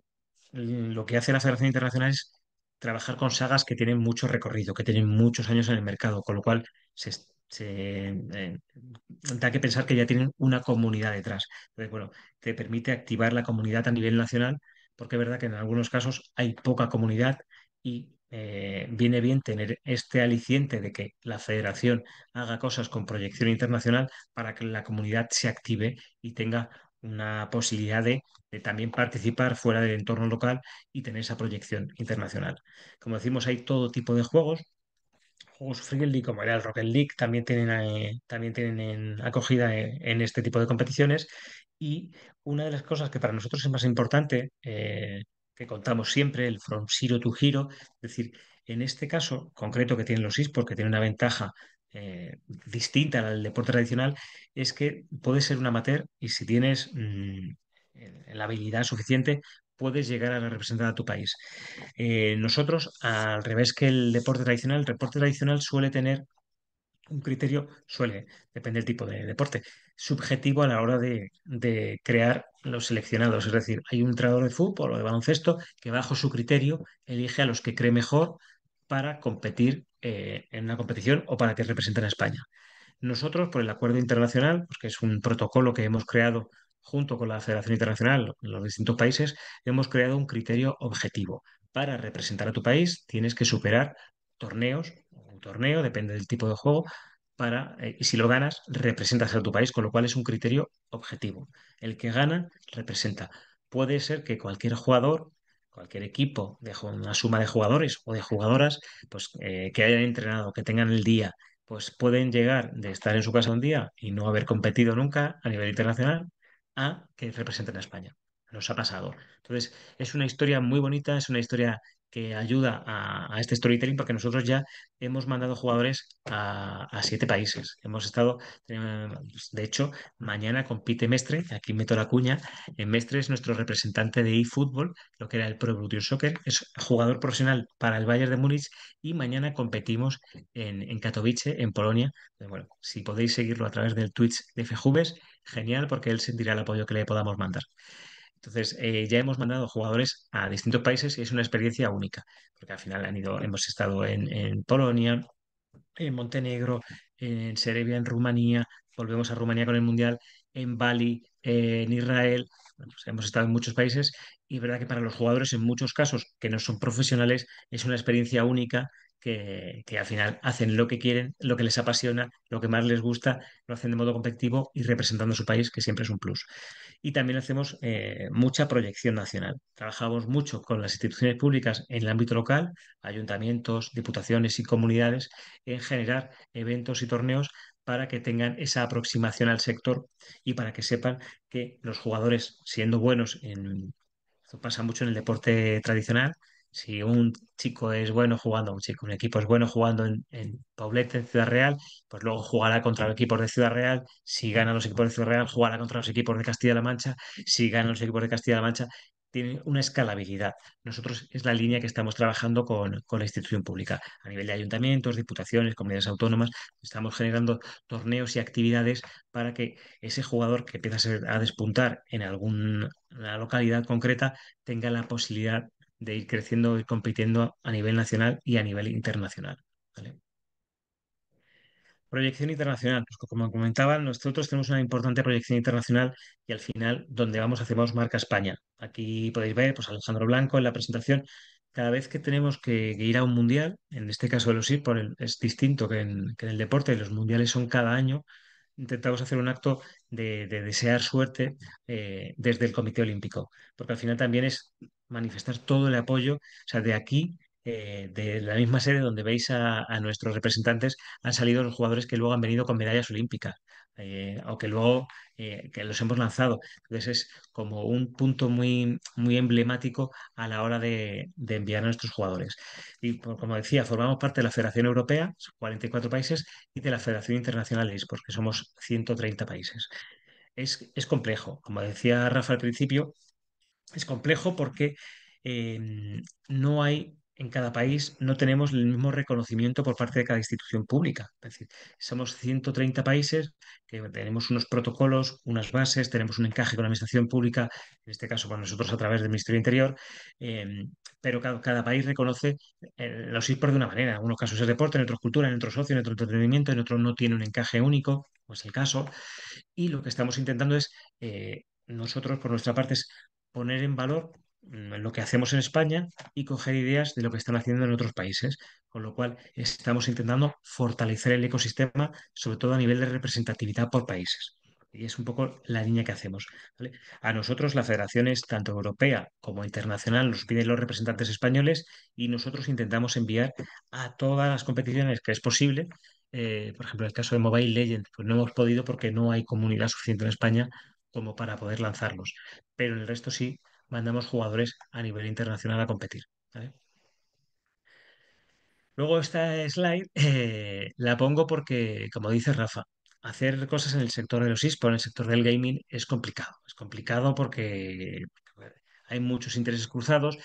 B: lo que hace la Federación Internacional es trabajar con sagas que tienen mucho recorrido, que tienen muchos años en el mercado, con lo cual se se, eh, da que pensar que ya tienen una comunidad detrás. Entonces, bueno, te permite activar la comunidad a nivel nacional, porque es verdad que en algunos casos hay poca comunidad y eh, viene bien tener este aliciente de que la federación haga cosas con proyección internacional para que la comunidad se active y tenga una posibilidad de, también participar fuera del entorno local y tener esa proyección internacional. Como decimos, hay todo tipo de juegos, juegos friendly como era el Rocket League también tienen, eh, también tienen acogida eh, en, este tipo de competiciones. Y una de las cosas que para nosotros es más importante, eh, que contamos siempre, el From Zero to Hero, es decir, en este caso concreto que tienen los esports, que tienen una ventaja distinta al deporte tradicional, es que puedes ser un amateur y si tienes mm, la habilidad suficiente, puedes llegar a representar a tu país. Eh, nosotros, al revés que el deporte tradicional, el deporte tradicional suele tener un criterio, suele, depende del tipo de deporte, subjetivo a la hora de, crear los seleccionados. Es decir, hay un entrenador de fútbol o de baloncesto que bajo su criterio elige a los que cree mejor para competir eh, en una competición o para que representen a España. Nosotros, por el acuerdo internacional, que es un protocolo que hemos creado junto con la Federación Internacional, en los distintos países, hemos creado un criterio objetivo. Para representar a tu país tienes que superar torneos, un torneo, depende del tipo de juego, para, eh, y si lo ganas, representas a tu país, con lo cual es un criterio objetivo. El que gana, representa. Puede ser que cualquier jugador, cualquier equipo, de una suma de jugadores o de jugadoras, pues eh, que hayan entrenado, que tengan el día, pues pueden llegar de estar en su casa un día y no haber competido nunca a nivel internacional, que representa en España. Nos ha pasado. Entonces, es una historia muy bonita, es una historia que ayuda a, este storytelling porque nosotros ya hemos mandado jugadores a, siete países. Hemos estado, de hecho, mañana compite Mestre, aquí meto la cuña, eh, Mestre es nuestro representante de eFootball, lo que era el Pro Evolution Soccer, es jugador profesional para el Bayern de Múnich y mañana competimos en, en Katowice, en Polonia. Bueno, si podéis seguirlo a través del Twitch de Fejubes, genial porque él sentirá el apoyo que le podamos mandar. Entonces, eh, ya hemos mandado jugadores a distintos países y es una experiencia única, porque al final han ido, hemos estado en, Polonia, en Montenegro, en Serbia, en Rumanía, volvemos a Rumanía con el Mundial, en Bali, en Israel, pues hemos estado en muchos países y es verdad que para los jugadores en muchos casos que no son profesionales es una experiencia única que, al final hacen lo que quieren, lo que les apasiona, lo que más les gusta, lo hacen de modo competitivo y representando a su país, que siempre es un plus. Y también hacemos eh, mucha proyección nacional. Trabajamos mucho con las instituciones públicas en el ámbito local, ayuntamientos, diputaciones y comunidades, en generar eventos y torneos para que tengan esa aproximación al sector y para que sepan que los jugadores, siendo buenos en... Esto pasa mucho en el deporte tradicional, si un chico es bueno jugando, un equipo es bueno jugando en, en Paulette, en Ciudad Real, pues luego jugará contra los equipos de Ciudad Real. Si gana los equipos de Ciudad Real, jugará contra los equipos de Castilla-La Mancha. Si ganan los equipos de Castilla-La Mancha, tiene una escalabilidad. Nosotros es la línea que estamos trabajando con, con, la institución pública. A nivel de ayuntamientos, diputaciones, comunidades autónomas, estamos generando torneos y actividades para que ese jugador que empieza a, a despuntar en alguna localidad concreta tenga la posibilidad de ir creciendo y compitiendo a nivel nacional y a nivel internacional. Proyección internacional. Pues como comentaba, nosotros tenemos una importante proyección internacional y al final, donde vamos, hacemos marca España. Aquí podéis ver, pues Alejandro Blanco en la presentación, cada vez que tenemos que, ir a un mundial, en este caso de los por es distinto que en el deporte, los mundiales son cada año, intentamos hacer un acto de, desear suerte eh, desde el Comité Olímpico, porque al final también es manifestar todo el apoyo, o sea, de aquí, eh, de la misma sede donde veis a, nuestros representantes, han salido los jugadores que luego han venido con medallas olímpicas aunque eh, luego eh, que los hemos lanzado. Entonces es como un punto muy, muy emblemático a la hora de, enviar a nuestros jugadores. Y como decía, formamos parte de la Federación Europea, 44 países, y de la Federación Internacional porque somos 130 países. Es, es complejo, como decía Rafa al principio, es complejo porque eh, no hay en cada país no tenemos el mismo reconocimiento por parte de cada institución pública. Es decir, somos 130 países que tenemos unos protocolos, unas bases, tenemos un encaje con la administración pública, en este caso con nosotros a través del Ministerio Interior, em, pero cada, país reconoce eh, los por de una manera. En unos casos es deporte, en otros cultura, en otros socio, en otros entretenimiento, en otros no tiene un encaje único, como es el caso. Y lo que estamos intentando es, eh, nosotros por nuestra parte, es poner en valor Mm, lo que hacemos en España y coger ideas de lo que están haciendo en otros países. Con lo cual, estamos intentando fortalecer el ecosistema, sobre todo a nivel de representatividad por países. Y es un poco la línea que hacemos. A nosotros las federaciones, tanto europea como internacional, nos piden los representantes españoles y nosotros intentamos enviar a todas las competiciones que es posible. Eh, por ejemplo, el caso de Mobile Legends, pues no hemos podido porque no hay comunidad suficiente en España como para poder lanzarlos. Pero en el resto sí, mandamos jugadores a nivel internacional a competir. Luego esta slide eh, la pongo porque, como dice Rafa, hacer cosas en el sector de los esports, en el sector del gaming, es complicado. Es complicado porque hay muchos intereses cruzados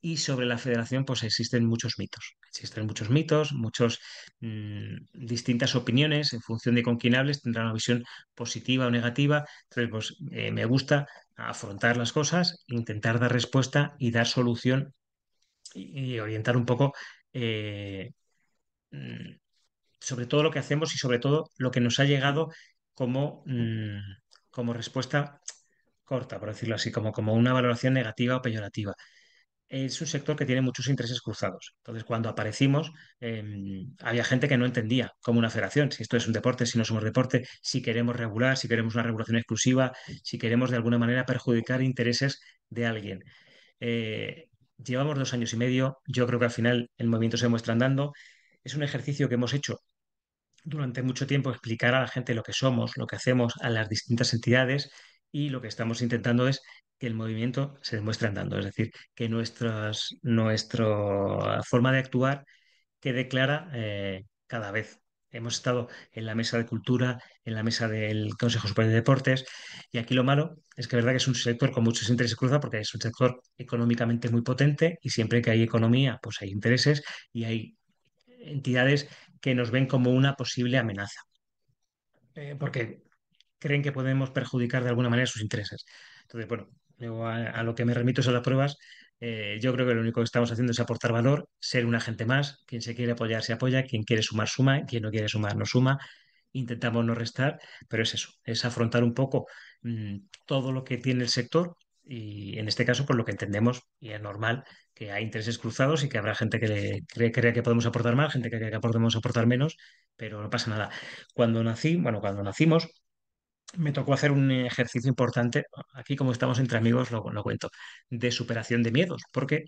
B: y sobre la federación, pues existen muchos mitos. Existen muchos mitos, muchas mm, distintas opiniones. En función de con quién hables, tendrá una visión positiva o negativa. Entonces, pues eh, me gusta afrontar las cosas, intentar dar respuesta y dar solución y, orientar un poco eh, mm, sobre todo lo que hacemos y sobre todo lo que nos ha llegado como, mm, como respuesta corta, por decirlo así, como, como una valoración negativa o peyorativa es un sector que tiene muchos intereses cruzados. Entonces, cuando aparecimos, em, había gente que no entendía cómo una federación, si esto es un deporte, si no somos deporte, si queremos regular, si queremos una regulación exclusiva, si queremos de alguna manera perjudicar intereses de alguien. Eh, llevamos dos años y medio, yo creo que al final el movimiento se muestra andando. Es un ejercicio que hemos hecho durante mucho tiempo, explicar a la gente lo que somos, lo que hacemos a las distintas entidades y lo que estamos intentando es que el movimiento se demuestre andando, es decir, que nuestra forma de actuar quede clara eh, cada vez. Hemos estado en la mesa de cultura, en la mesa del Consejo Superior de Deportes, y aquí lo malo es que verdad que es un sector con muchos intereses cruzados porque es un sector económicamente muy potente y siempre que hay economía, pues hay intereses y hay entidades que nos ven como una posible amenaza, eh, porque creen que podemos perjudicar de alguna manera sus intereses. Entonces, bueno, a, lo que me remito es a las pruebas, eh, yo creo que lo único que estamos haciendo es aportar valor, ser un agente más, quien se quiere apoyar se apoya, quien quiere sumar suma, quien no quiere sumar no suma, intentamos no restar, pero es eso, es afrontar un poco mm, todo lo que tiene el sector y en este caso por lo que entendemos y es normal que hay intereses cruzados y que habrá gente que le que podemos aportar más, gente que cree que podemos aportar menos, pero no pasa nada. Cuando nací, bueno, cuando nacimos, me tocó hacer un ejercicio importante, aquí como estamos entre amigos lo, cuento, de superación de miedos, porque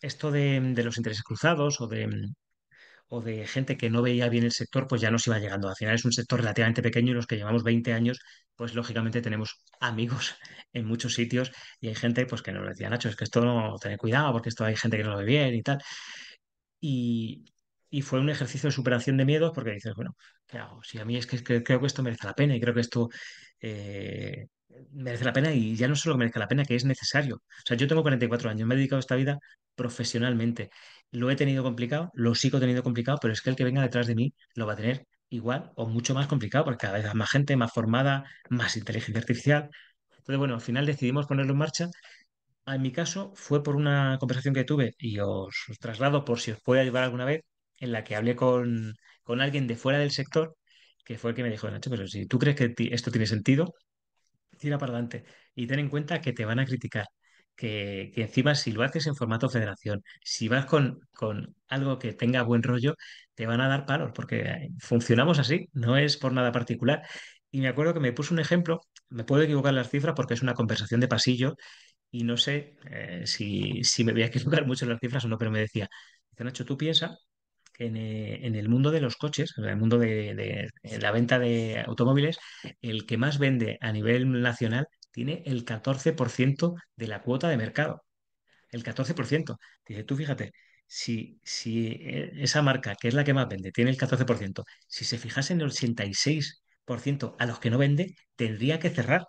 B: esto de, los intereses cruzados o de, o de gente que no veía bien el sector, pues ya nos iba llegando. Al final es un sector relativamente pequeño y los que llevamos 20 años, pues lógicamente tenemos amigos en muchos sitios y hay gente pues que nos decía, Nacho, es que esto no, tener cuidado porque esto hay gente que no lo ve bien y tal. y fue un ejercicio de superación de miedos porque dices, bueno, claro, si a mí es que, creo que esto merece la pena y creo que esto eh, merece la pena y ya no solo merece la pena, que es necesario. O sea, yo tengo 44 años, me he dedicado esta vida profesionalmente. Lo he tenido complicado, lo sigo teniendo complicado, pero es que el que venga detrás de mí lo va a tener igual o mucho más complicado, porque cada vez hay más gente, más formada, más inteligencia artificial. Entonces, bueno, al final decidimos ponerlo en marcha. En mi caso fue por una conversación que tuve y os traslado por si os puede ayudar alguna vez, en la que hablé con, con alguien de fuera del sector, que fue el que me dijo, Nacho, pero si tú crees que esto tiene sentido, tira para adelante y ten en cuenta que te van a criticar. Que, encima si lo haces en formato federación, si vas con, con, algo que tenga buen rollo, te van a dar palos, porque eh, funcionamos así, no es por nada particular. Y me acuerdo que me puso un ejemplo, me puedo equivocar las cifras porque es una conversación de pasillo y no sé eh, si, si, me voy a equivocar mucho en las cifras o no, pero me decía, Nacho, tú piensa en, eh, en el mundo de los coches, en el mundo de, la venta de automóviles, el que más vende a nivel nacional tiene el 14% de la cuota de mercado. El 14%. Dice, tú fíjate, si, si, eh, esa marca, que es la que más vende, tiene el 14%, si se fijase en el 86% a los que no vende, tendría que cerrar.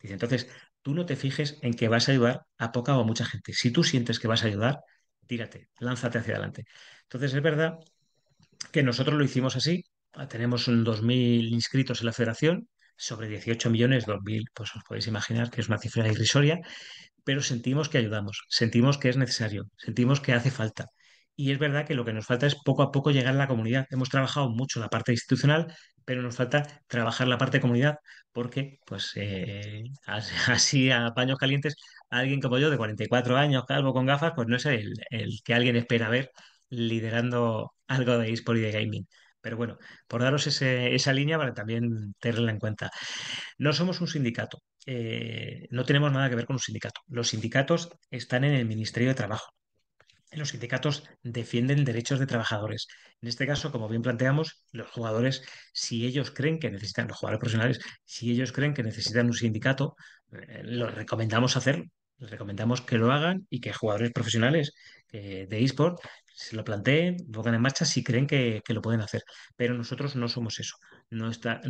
B: Dice, entonces, tú no te fijes en que vas a ayudar a poca o a mucha gente. Si tú sientes que vas a ayudar, tírate, lánzate hacia adelante. Entonces es verdad que nosotros lo hicimos así, tenemos 2.000 inscritos en la federación, sobre 18 millones, 2.000, pues os podéis imaginar que es una cifra irrisoria, pero sentimos que ayudamos, sentimos que es necesario, sentimos que hace falta. Y es verdad que lo que nos falta es poco a poco llegar a la comunidad. Hemos trabajado mucho la parte institucional, pero nos falta trabajar la parte comunidad, porque pues eh, así a paños calientes alguien como yo de 44 años, calvo con gafas, pues no es el, que alguien espera ver liderando algo de eSport y de gaming. Pero bueno, por daros esa línea para también tenerla en cuenta. No somos un sindicato, eh, no tenemos nada que ver con un sindicato. Los sindicatos están en el Ministerio de Trabajo. Los sindicatos defienden derechos de trabajadores. En este caso, como bien planteamos, los jugadores, si ellos creen que necesitan, los jugadores profesionales, si ellos creen que necesitan un sindicato, eh, lo recomendamos hacer, Les recomendamos que lo hagan y que jugadores profesionales eh, de eSport se lo planteen, pongan en marcha si creen que, lo pueden hacer. Pero nosotros no somos eso. Nuestra,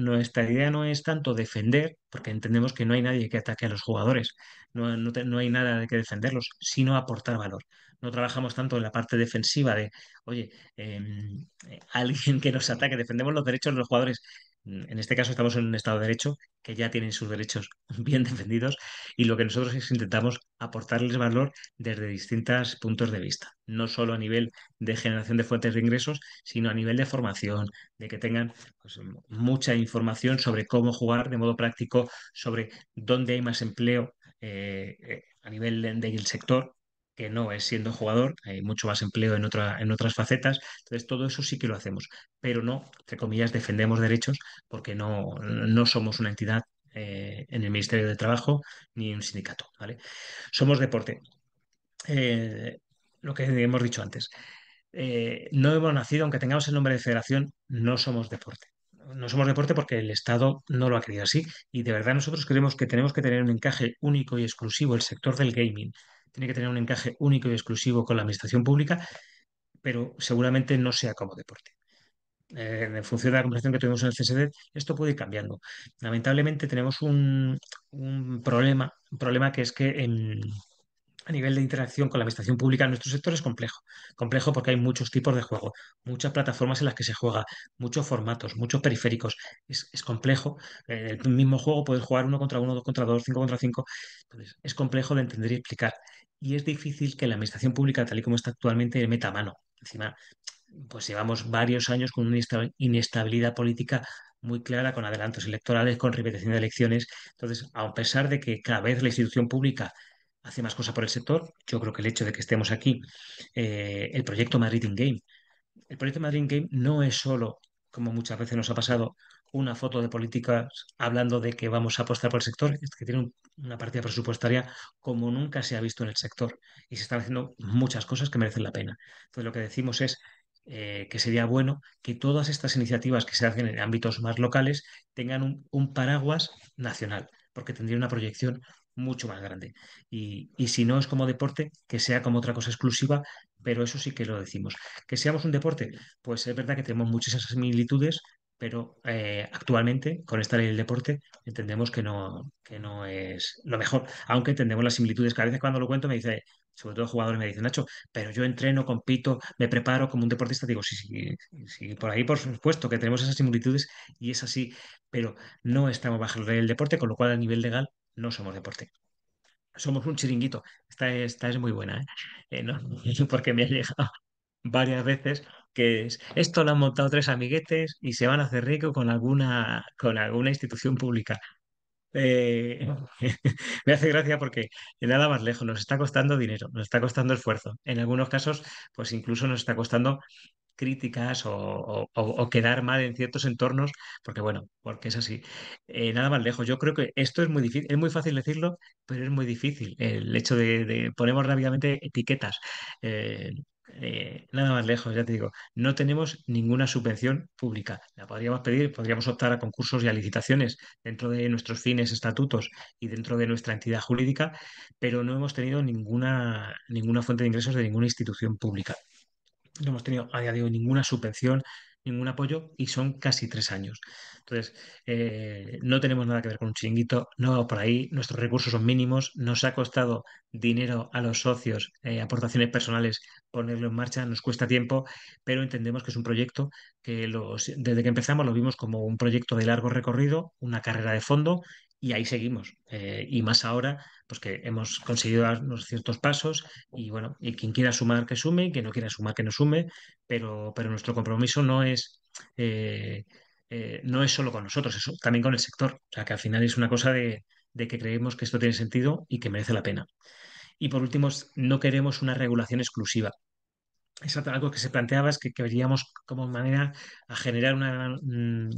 B: idea no es tanto defender, porque entendemos que no hay nadie que ataque a los jugadores, no, hay nada de que defenderlos, sino aportar valor. No trabajamos tanto en la parte defensiva de, oye, em, eh, alguien que nos ataque, defendemos los derechos de los jugadores. Mm, en este caso estamos en un Estado de Derecho que ya tienen sus derechos bien defendidos y lo que nosotros es intentamos aportarles valor desde distintos puntos de vista, no solo a nivel de generación de fuentes de ingresos, sino a nivel de formación, de que tengan pues, mucha información sobre cómo jugar de modo práctico, sobre dónde hay más empleo eh, eh, a nivel del sector que no es siendo jugador, hay mucho más empleo en, otra, en otras facetas, entonces todo eso sí que lo hacemos, pero no, entre comillas, defendemos derechos porque no, somos una entidad eh, en el Ministerio de Trabajo ni un sindicato, ¿vale? Somos deporte. Eh, lo que hemos dicho antes, eh, no hemos nacido, aunque tengamos el nombre de federación, no somos deporte no somos deporte porque el Estado no lo ha querido así. Y de verdad nosotros creemos que tenemos que tener un encaje único y exclusivo, el sector del gaming, tiene que tener un encaje único y exclusivo con la administración pública, pero seguramente no sea como deporte. Eh, en función de la conversación que tuvimos en el CSD, esto puede ir cambiando. Lamentablemente tenemos un, problema, un problema que es que a nivel de interacción con la administración pública en nuestro sector es complejo. Complejo porque hay muchos tipos de juego, muchas plataformas en las que se juega, muchos formatos, muchos periféricos. Es, complejo. Eh, el mismo juego puedes jugar uno contra uno, dos contra dos, cinco contra cinco. es complejo de entender y explicar y es difícil que la administración pública, tal y como está actualmente, le meta mano. Encima, pues llevamos varios años con una inestabilidad política muy clara, con adelantos electorales, con repetición de elecciones. Entonces, a pesar de que cada vez la institución pública hace más cosas por el sector, yo creo que el hecho de que estemos aquí, eh, el proyecto Madrid in Game, el proyecto Madrid in Game no es solo, como muchas veces nos ha pasado, una foto de políticas hablando de que vamos a apostar por el sector, que tiene una partida presupuestaria como nunca se ha visto en el sector. Y se están haciendo muchas cosas que merecen la pena. Entonces, lo que decimos es eh, que sería bueno que todas estas iniciativas que se hacen en ámbitos más locales tengan un, paraguas nacional, porque tendría una proyección mucho más grande. Y, y, si no es como deporte, que sea como otra cosa exclusiva, pero eso sí que lo decimos. Que seamos un deporte, pues es verdad que tenemos muchas similitudes, pero eh, actualmente, con esta ley del deporte, entendemos que no, que no es lo mejor, aunque entendemos las similitudes. Cada vez cuando lo cuento me dice, sobre todo jugadores me dicen, Nacho, pero yo entreno, compito, me preparo como un deportista. Digo, sí, sí, sí, por ahí por supuesto que tenemos esas similitudes y es así, pero no estamos bajo el deporte, con lo cual a nivel legal no somos deporte. Somos un chiringuito. Esta, esta es muy buena, ¿eh? eh porque me ha llegado varias veces que es, esto lo han montado tres amiguetes y se van a hacer rico con alguna, con alguna institución pública. Eh, me hace gracia porque nada más lejos, nos está costando dinero, nos está costando esfuerzo. En algunos casos, pues incluso nos está costando críticas o, quedar mal en ciertos entornos, porque bueno, porque es así. Eh, nada más lejos, yo creo que esto es muy difícil, es muy fácil decirlo, pero es muy difícil el hecho de, de ponemos rápidamente etiquetas. Eh, eh, nada más lejos, ya te digo, no tenemos ninguna subvención pública. La podríamos pedir, podríamos optar a concursos y a licitaciones dentro de nuestros fines, estatutos y dentro de nuestra entidad jurídica, pero no hemos tenido ninguna, ninguna fuente de ingresos de ninguna institución pública. No hemos tenido a día de hoy ninguna subvención, ningún apoyo y son casi tres años. Entonces, eh, no tenemos nada que ver con un chiringuito, no por ahí, nuestros recursos son mínimos, nos ha costado dinero a los socios, eh, aportaciones personales, ponerlo en marcha, nos cuesta tiempo, pero entendemos que es un proyecto que los, desde que empezamos lo vimos como un proyecto de largo recorrido, una carrera de fondo y ahí seguimos. Eh, y más ahora, pues que hemos conseguido darnos ciertos pasos y bueno, y quien quiera sumar que sume, quien no quiera sumar que no sume, pero, pero nuestro compromiso no es... Eh, eh, no es solo con nosotros, es también con el sector. O sea, que al final es una cosa de, que creemos que esto tiene sentido y que merece la pena. Y por último, no queremos una regulación exclusiva. Es algo que se planteaba es que queríamos como manera a generar una, mm,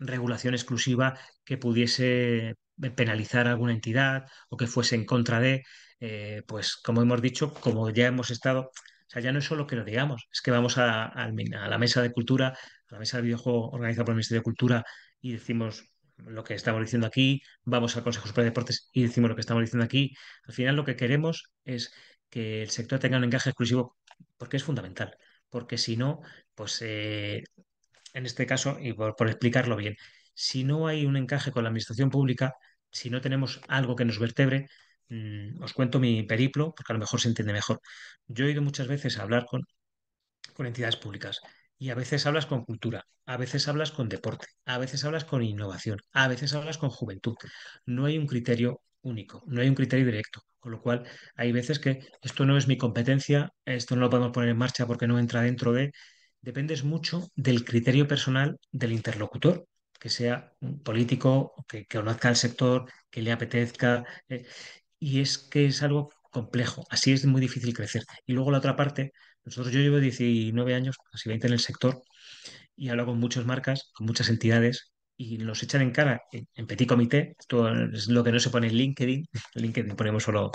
B: regulación exclusiva que pudiese eh, penalizar alguna entidad o que fuese en contra de, eh, pues como hemos dicho, como ya hemos estado, o sea, ya no es solo que lo digamos, es que vamos a, a, la mesa de cultura, a la mesa de videojuego organizada por el Ministerio de Cultura y decimos lo que estamos diciendo aquí, vamos al Consejo Superior de Deportes y decimos lo que estamos diciendo aquí. Al final lo que queremos es que el sector tenga un encaje exclusivo porque es fundamental, porque si no, pues eh, en este caso, y por, explicarlo bien, si no hay un encaje con la administración pública, si no tenemos algo que nos vertebre, mm, os cuento mi periplo, porque a lo mejor se entiende mejor. Yo he ido muchas veces a hablar con, con entidades públicas y a veces hablas con cultura, a veces hablas con deporte, a veces hablas con innovación, a veces hablas con juventud. No hay un criterio único, no hay un criterio directo, con lo cual hay veces que esto no es mi competencia, esto no lo podemos poner en marcha porque no entra dentro de, dependes mucho del criterio personal del interlocutor, que sea un político, que, conozca el sector, que le apetezca. Eh, y es que es algo complejo, así es muy difícil crecer. Y luego la otra parte, nosotros yo llevo 19 años, casi 20 en el sector, y hablo con muchas marcas, con muchas entidades, y los echan en cara en, petit comité, todo es lo que no se pone en LinkedIn, en LinkedIn ponemos solo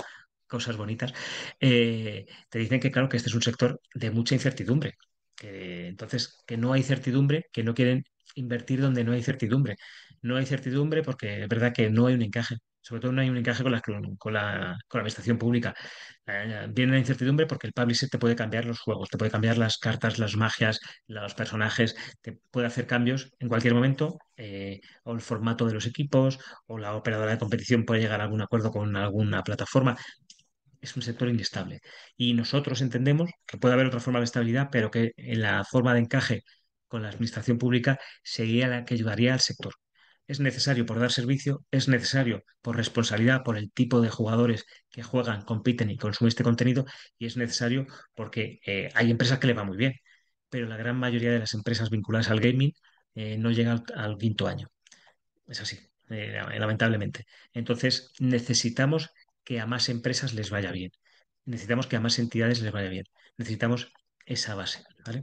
B: cosas bonitas, eh, te dicen que claro que este es un sector de mucha incertidumbre, entonces que no hay certidumbre, que no quieren invertir donde no hay certidumbre. No hay certidumbre porque es verdad que no hay un encaje, sobre todo no hay un encaje con la, con la, con la administración pública. Eh, viene la incertidumbre porque el publisher te puede cambiar los juegos, te puede cambiar las cartas, las magias, los personajes, te puede hacer cambios en cualquier momento, eh, o el formato de los equipos, o la operadora de competición puede llegar a algún acuerdo con alguna plataforma es un sector inestable. Y nosotros entendemos que puede haber otra forma de estabilidad, pero que en la forma de encaje con la administración pública sería la que ayudaría al sector. Es necesario por dar servicio, es necesario por responsabilidad, por el tipo de jugadores que juegan, compiten y consumen este contenido, y es necesario porque eh, hay empresas que le va muy bien, pero la gran mayoría de las empresas vinculadas al gaming eh, no llega al, quinto año. Es así, eh, lamentablemente. Entonces necesitamos que a más empresas les vaya bien. Necesitamos que a más entidades les vaya bien. Necesitamos esa base, ¿vale?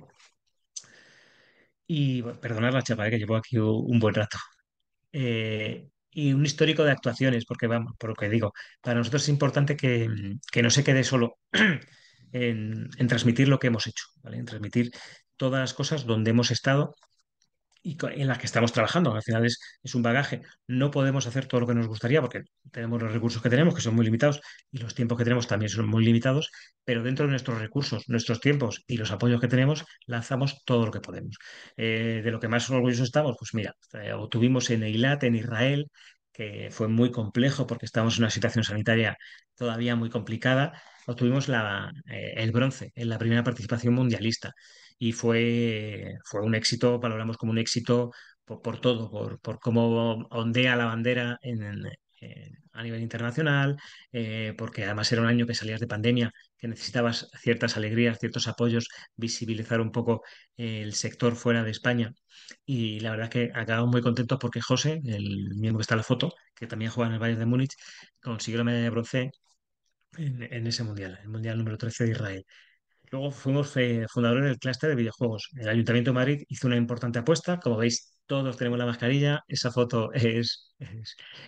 B: Y perdonad la chapa, ¿eh? que llevo aquí un buen rato. Eh, y un histórico de actuaciones, porque vamos, por lo que digo, para nosotros es importante que, no se quede solo en, en, transmitir lo que hemos hecho, ¿vale? En transmitir todas las cosas donde hemos estado y en las que estamos trabajando. Al final es, un bagaje. No podemos hacer todo lo que nos gustaría porque tenemos los recursos que tenemos, que son muy limitados, y los tiempos que tenemos también son muy limitados, pero dentro de nuestros recursos, nuestros tiempos y los apoyos que tenemos, lanzamos todo lo que podemos. Eh, de lo que más orgullosos estamos, pues mira, eh, obtuvimos en Eilat, en Israel, que fue muy complejo porque estábamos en una situación sanitaria todavía muy complicada, obtuvimos la, eh, el bronce en la primera participación mundialista y fue, fue un éxito, valoramos como un éxito por, todo, por, cómo ondea la bandera eh, a nivel internacional, eh, porque además era un año que salías de pandemia, que necesitabas ciertas alegrías, ciertos apoyos, visibilizar un poco el sector fuera de España. Y la verdad que acabamos muy contentos porque José, el miembro que está en la foto, que también juega en el Bayern de Múnich, consiguió la medalla de bronce en, en ese mundial, el mundial número 13 de Israel. Luego fuimos eh, fundadores del clúster de videojuegos. El Ayuntamiento de Madrid hizo una importante apuesta. Como veis, todos tenemos la mascarilla. Esa foto es,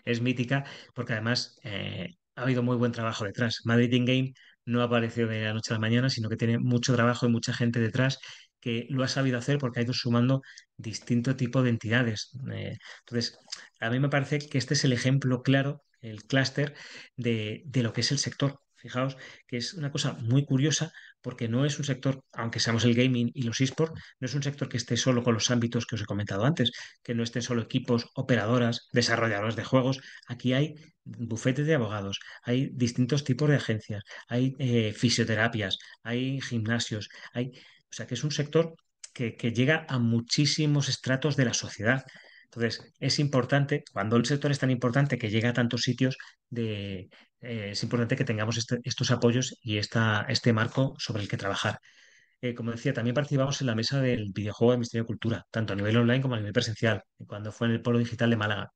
B: es, mítica porque además eh, ha habido muy buen trabajo detrás. Madrid In Game no aparecido de la noche a la mañana, sino que tiene mucho trabajo y mucha gente detrás que lo ha sabido hacer porque ha ido sumando distinto tipo de entidades. Eh, entonces, a mí me parece que este es el ejemplo claro, el clúster de, de, lo que es el sector. Fijaos que es una cosa muy curiosa porque no es un sector, aunque seamos el gaming y los esports, no es un sector que esté solo con los ámbitos que os he comentado antes, que no estén solo equipos, operadoras, desarrolladoras de juegos. Aquí hay bufetes de abogados, hay distintos tipos de agencias, hay eh, fisioterapias, hay gimnasios, hay... O sea que es un sector que, que llega a muchísimos estratos de la sociedad. Entonces, es importante, cuando el sector es tan importante que llega a tantos sitios, de, eh, es importante que tengamos este, estos apoyos y este marco sobre el que trabajar. Eh, como decía, también participamos en la mesa del videojuego de Ministerio de Cultura, tanto a nivel online como a nivel presencial, cuando fue en el Polo Digital de Málaga.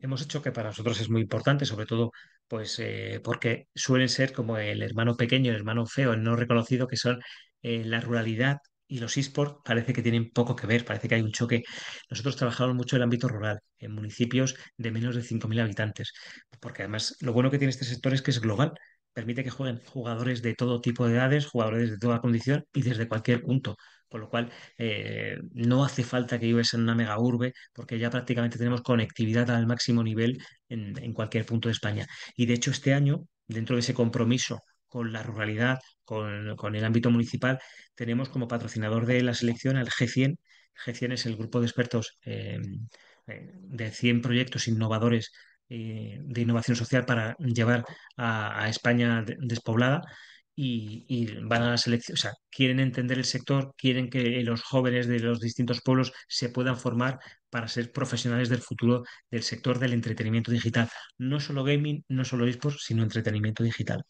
B: Hemos hecho que para nosotros es muy importante, sobre todo pues eh, porque suelen ser como el hermano pequeño, el hermano feo, el no reconocido, que son la ruralidad y los esports parece que tienen poco que ver, parece que hay un choque. Nosotros trabajamos mucho en el ámbito rural, en municipios de menos de 5.000 habitantes, porque además lo bueno que tiene este sector es que es global, permite que jueguen jugadores de todo tipo de edades, jugadores de toda condición y desde cualquier punto. Con lo cual, eh, no hace falta que vives en una mega urbe, porque ya prácticamente tenemos conectividad al máximo nivel en cualquier punto de España. Y de hecho, este año, dentro de ese compromiso con la ruralidad, con, el ámbito municipal, tenemos como patrocinador de la selección al G100. G100 es el grupo de expertos eh, eh, de 100 proyectos innovadores eh, de innovación social para llevar a, España despoblada. Y, van a la selección, o sea, quieren entender el sector, quieren que los jóvenes de los distintos pueblos se puedan formar para ser profesionales del futuro del sector del entretenimiento digital. No solo gaming, no solo esports, sino entretenimiento digital.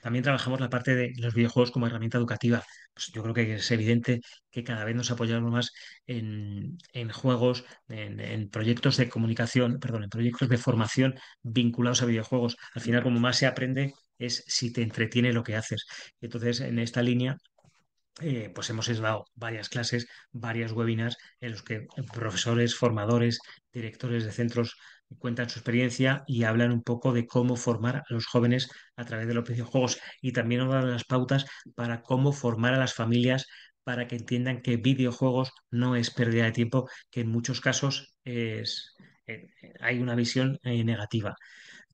B: También trabajamos la parte de los videojuegos como herramienta educativa. Pues yo creo que es evidente que cada vez nos apoyamos más en, juegos, en, proyectos de comunicación, perdón, en proyectos de formación vinculados a videojuegos. Al final, como más se aprende es si te entretiene lo que haces. Entonces, en esta línea, eh, pues hemos dado varias clases, varias webinars en los que profesores, formadores, directores de centros cuentan su experiencia y hablan un poco de cómo formar a los jóvenes a través de los videojuegos y también nos dan las pautas para cómo formar a las familias para que entiendan que videojuegos no es pérdida de tiempo, que en muchos casos es, eh, hay una visión eh, negativa.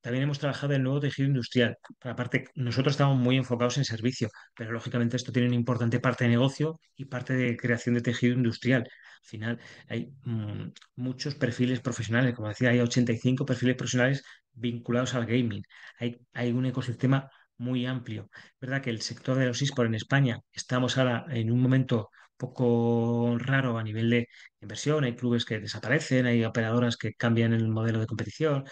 B: También hemos trabajado en el nuevo tejido industrial. Aparte, nosotros estamos muy enfocados en servicio, pero lógicamente esto tiene una importante parte de negocio y parte de creación de tejido industrial final hay mm, muchos perfiles profesionales, como decía, hay 85 perfiles profesionales vinculados al gaming. Hay, hay un ecosistema muy amplio. verdad que el sector de los esports en España estamos ahora en un momento poco raro a nivel de inversión, hay clubes que desaparecen, hay operadoras que cambian el modelo de competición,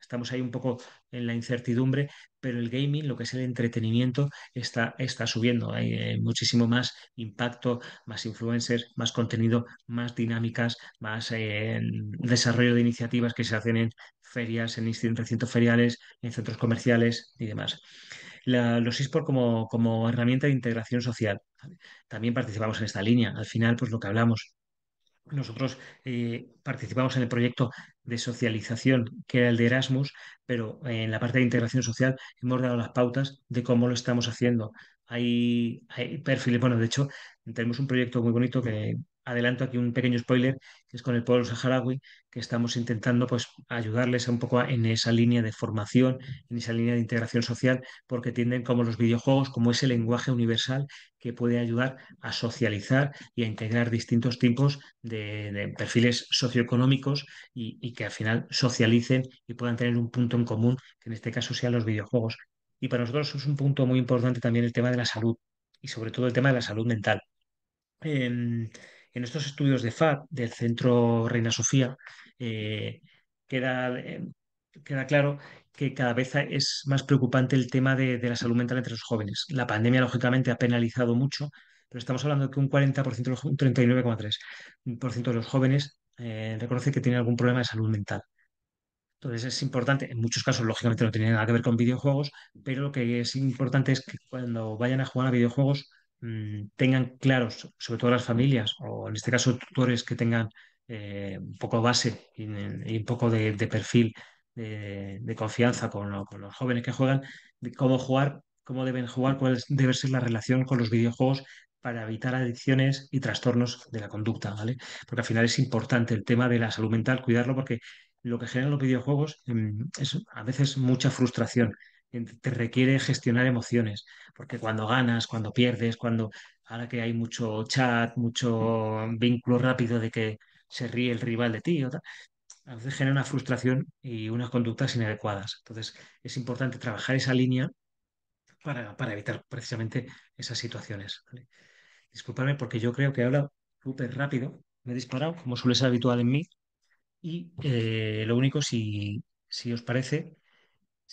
B: estamos ahí un poco en la incertidumbre, pero el gaming, lo que es el entretenimiento, está, está subiendo, hay eh, muchísimo más impacto, más influencers, más contenido, más dinámicas, más eh, desarrollo de iniciativas que se hacen en ferias, en recintos feriales, en centros comerciales y demás los SISPOR como, como herramienta de integración social. También participamos en esta línea. Al final, pues lo que hablamos, nosotros eh, participamos en el proyecto de socialización, que era el de Erasmus, pero en la parte de integración social hemos dado las pautas de cómo lo estamos haciendo. Hay, hay perfiles, bueno, de hecho, tenemos un proyecto muy bonito que adelanto aquí un pequeño spoiler, que es con el pueblo saharaui, que estamos intentando pues, ayudarles un poco en esa línea de formación, en esa línea de integración social, porque tienden como los videojuegos, como ese lenguaje universal que puede ayudar a socializar y a integrar distintos tipos de, perfiles socioeconómicos y, que al final socialicen y puedan tener un punto en común, que en este caso sean los videojuegos. Y para nosotros es un punto muy importante también el tema de la salud y sobre todo el tema de la salud mental. Em, en estos estudios de FAD, del Centro Reina Sofía, eh, eh, queda, claro que cada vez es más preocupante el tema de, la salud mental entre los jóvenes. La pandemia, lógicamente, ha penalizado mucho, pero estamos hablando de que un 40%, 39,3% de los jóvenes eh, reconoce que tienen algún problema de salud mental. Entonces es importante, en muchos casos lógicamente no tiene nada que ver con videojuegos, pero lo que es importante es que cuando vayan a jugar a videojuegos Mm, tengan claros, sobre todo las familias, o en este caso tutores que tengan eh, un poco base y, un poco de, perfil de, confianza con, los jóvenes que juegan, de cómo jugar, cómo deben jugar, cuál debe ser la relación con los videojuegos para evitar adicciones y trastornos de la conducta, Porque al final es importante el tema de la salud mental, cuidarlo, porque lo que generan los videojuegos mm, es a veces mucha frustración te requiere gestionar emociones, porque cuando ganas, cuando pierdes, cuando ahora que hay mucho chat, mucho vínculo rápido de que se ríe el rival de ti, a veces genera una frustración y unas conductas inadecuadas. Entonces, es importante trabajar esa línea para, para evitar precisamente esas situaciones. Disculpadme porque yo creo que he hablado súper rápido, me he disparado, como suele ser habitual en mí, y eh, lo único, si, si os parece,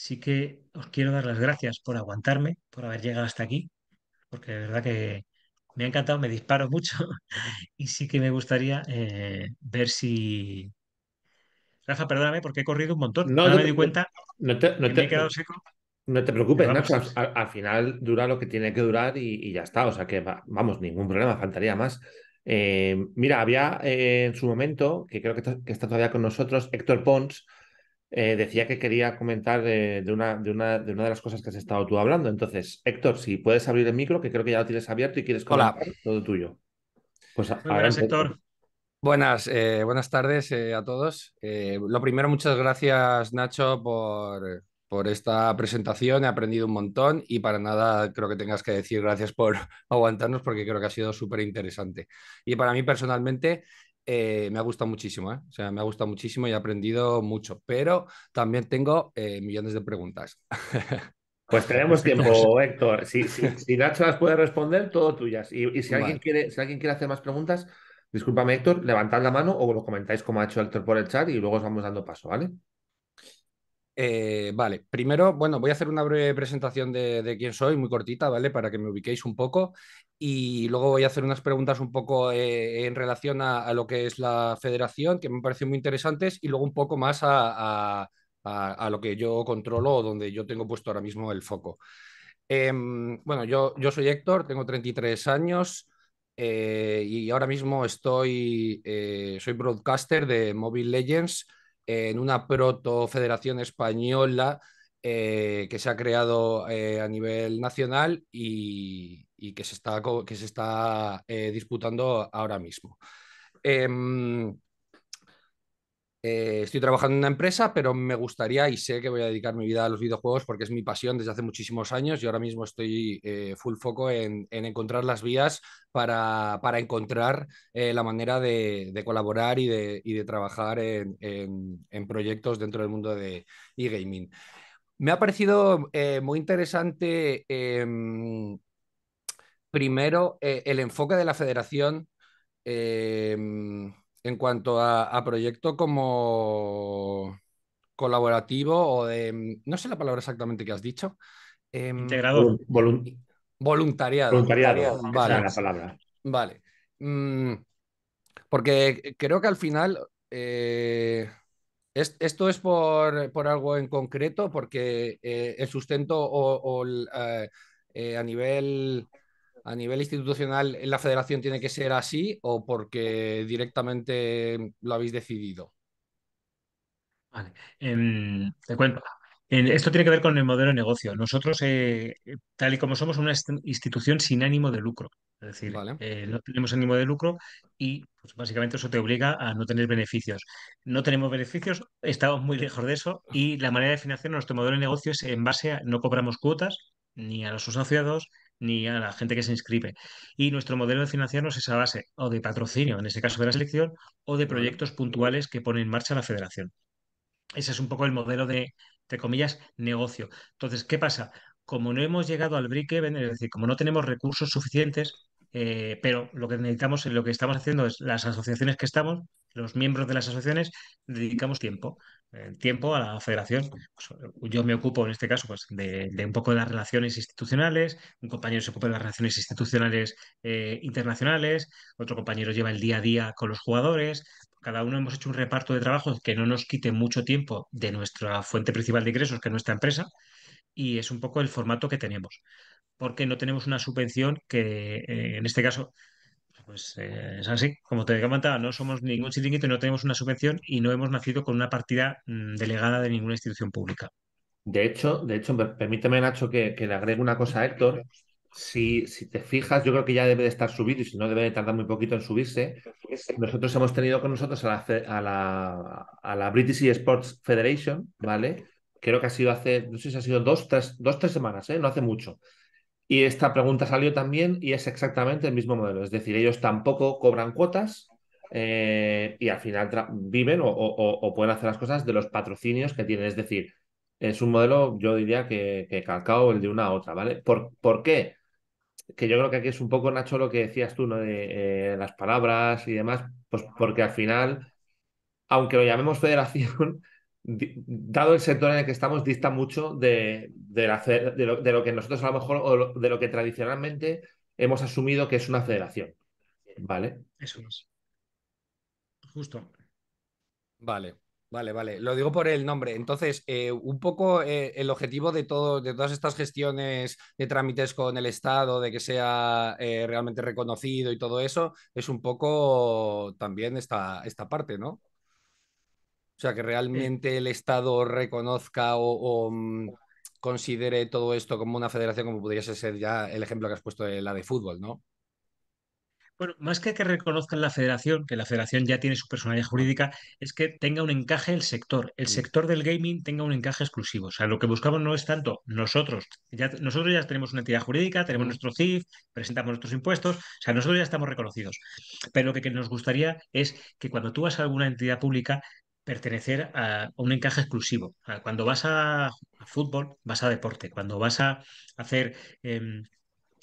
B: sí que os quiero dar las gracias por aguantarme, por haber llegado hasta aquí, porque de verdad que me ha encantado, me disparo mucho y sí que me gustaría eh, ver si... Rafa, perdóname porque he corrido un montón, no, no me di cuenta, no te, he quedado seco.
A: No te preocupes, al, final dura lo que tiene que durar y, ya está, o sea que vamos, ningún problema, faltaría más. Eh, mira, había eh, en su momento, que creo que, está todavía con nosotros, Héctor Pons, eh, decía que quería comentar de, una, de, de, una, de las cosas que has estado tú hablando. Entonces, Héctor, si puedes abrir el micro, que creo que ya lo tienes abierto y quieres comentar todo tuyo. Pues buenas, Héctor. Buenas, eh,
C: buenas tardes eh, a todos. lo primero, muchas gracias, Nacho, por, por esta presentación. He aprendido un montón y para nada creo que tengas que decir gracias por aguantarnos porque creo que ha sido súper interesante. Y para mí personalmente eh, me ha gustado muchísimo, ¿eh? o sea, me ha gustado muchísimo y he aprendido mucho, pero también tengo eh, millones de preguntas.
A: Pues tenemos tiempo, Héctor. Si, Nacho las puede responder, todo tuyas. Y, si, alguien quiere, si alguien quiere hacer más preguntas, discúlpame, Héctor, levantad la mano o lo comentáis como ha hecho Héctor por el chat y luego os vamos dando paso, ¿vale? vale, primero, bueno,
C: voy a hacer una breve presentación de, de, quién soy, muy cortita, ¿vale? Para que me ubiquéis un poco. Y luego voy a hacer unas preguntas un poco eh, en relación a, lo que es la federación, que me parecen muy interesantes, y luego un poco más a, lo que yo controlo o donde yo tengo puesto ahora mismo el foco. Em, bueno, yo, yo soy Héctor, tengo 33 años eh, y ahora mismo estoy, eh, soy broadcaster de Mobile Legends en una proto federación española que se ha creado a nivel nacional y, y que se está, que se está eh, disputando ahora mismo. Em, eh, estoy trabajando en una empresa, pero me gustaría y sé que voy a dedicar mi vida a los videojuegos porque es mi pasión desde hace muchísimos años y ahora mismo estoy eh, full foco en, encontrar las vías para, encontrar la manera de, colaborar y de, trabajar en, en, proyectos dentro del mundo de e-gaming. Me ha parecido muy interesante em, primero eh, el enfoque de la federación eh, en cuanto a, proyecto como colaborativo o de, no sé la palabra exactamente que has dicho. Eh, voluntariado. Voluntariado, Vale. la palabra. Vale. Mm, porque creo que al final... Eh, ¿Esto es por, algo en concreto? Porque el sustento o, a nivel a nivel institucional en la federación tiene que ser así o porque directamente lo habéis decidido?
B: Vale, em, te cuento. Esto tiene que ver con el modelo de negocio. Nosotros, eh, tal y como somos una institución sin ánimo de lucro, es decir, eh, no tenemos ánimo de lucro y pues, básicamente eso te obliga a no tener beneficios. No tenemos beneficios, estamos muy lejos de eso y la manera de financiar nuestro modelo de negocio es en base a no cobramos cuotas ni a los asociados, ni a la gente que se inscribe. Y nuestro modelo de financiarnos es a base o de patrocinio, en este caso de la selección, o de proyectos puntuales que pone en marcha la federación. Ese es un poco el modelo de, entre comillas, negocio. Entonces, ¿qué pasa? Como no hemos llegado al brique es decir, como no tenemos recursos suficientes, eh, pero lo que necesitamos, lo que estamos haciendo es las asociaciones que estamos, los miembros de las asociaciones, dedicamos tiempo el tiempo a la federación. Pues, yo me ocupo en este caso pues, de, un poco de las relaciones institucionales, un compañero se ocupa de las relaciones institucionales eh, internacionales, otro compañero lleva el día a día con los jugadores. Cada uno hemos hecho un reparto de trabajo que no nos quite mucho tiempo de nuestra fuente principal de ingresos, que es nuestra empresa, y es un poco el formato que tenemos porque no tenemos una subvención que, eh, en este caso, pues eh, es así. Como te comentaba, no somos ningún chiringuito, no tenemos una subvención y no hemos nacido con una partida mm, delegada de ninguna institución pública.
A: De hecho, de hecho, permíteme, Nacho, que, le agregue una cosa a Héctor. Si, si, te fijas, yo creo que ya debe de estar subido y si no, debe de tardar muy poquito en subirse. Nosotros hemos tenido con nosotros a la, a la, British Sports Federation, ¿vale? Creo que ha sido hace, no sé si ha sido dos, tres, dos, tres semanas, ¿eh? No hace mucho y esta pregunta salió también y es exactamente el mismo modelo. Es decir, ellos tampoco cobran cuotas eh, y al final viven o, pueden hacer las cosas de los patrocinios que tienen. Es decir, es un modelo, yo diría que, que el de una a otra, ¿vale? ¿Por, qué? Que yo creo que aquí es un poco, Nacho, lo que decías tú, ¿no? De eh, las palabras y demás, pues porque al final, aunque lo llamemos federación, dado el sector en el que estamos, dista mucho de, lo, que nosotros a lo mejor, o de lo que tradicionalmente hemos asumido que es una federación. ¿Vale? Eso es. Justo.
C: Vale. Vale, vale. Lo digo por el nombre. Entonces, eh, un poco eh, el objetivo de todo, de todas estas gestiones de trámites con el Estado, de que sea eh, realmente reconocido y todo eso, es un poco también esta, esta parte, ¿no? O sea, que realmente el Estado reconozca o, mm, considere todo esto como una federación, como podría ser ya el ejemplo que has puesto de la de fútbol, ¿no?
B: Bueno, más que que reconozcan la federación, que la federación ya tiene su personalidad jurídica, es que tenga un encaje el sector, el mm. sector del gaming tenga un encaje exclusivo. O sea, lo que buscamos no es tanto nosotros, ya, nosotros ya tenemos una entidad jurídica, tenemos mm. nuestro CIF, presentamos nuestros impuestos, o sea, nosotros ya estamos reconocidos. Pero lo que, que nos gustaría es que cuando tú vas a alguna entidad pública pertenecer a, un encaje exclusivo. Cuando vas a, fútbol, vas a deporte. Cuando vas a hacer em,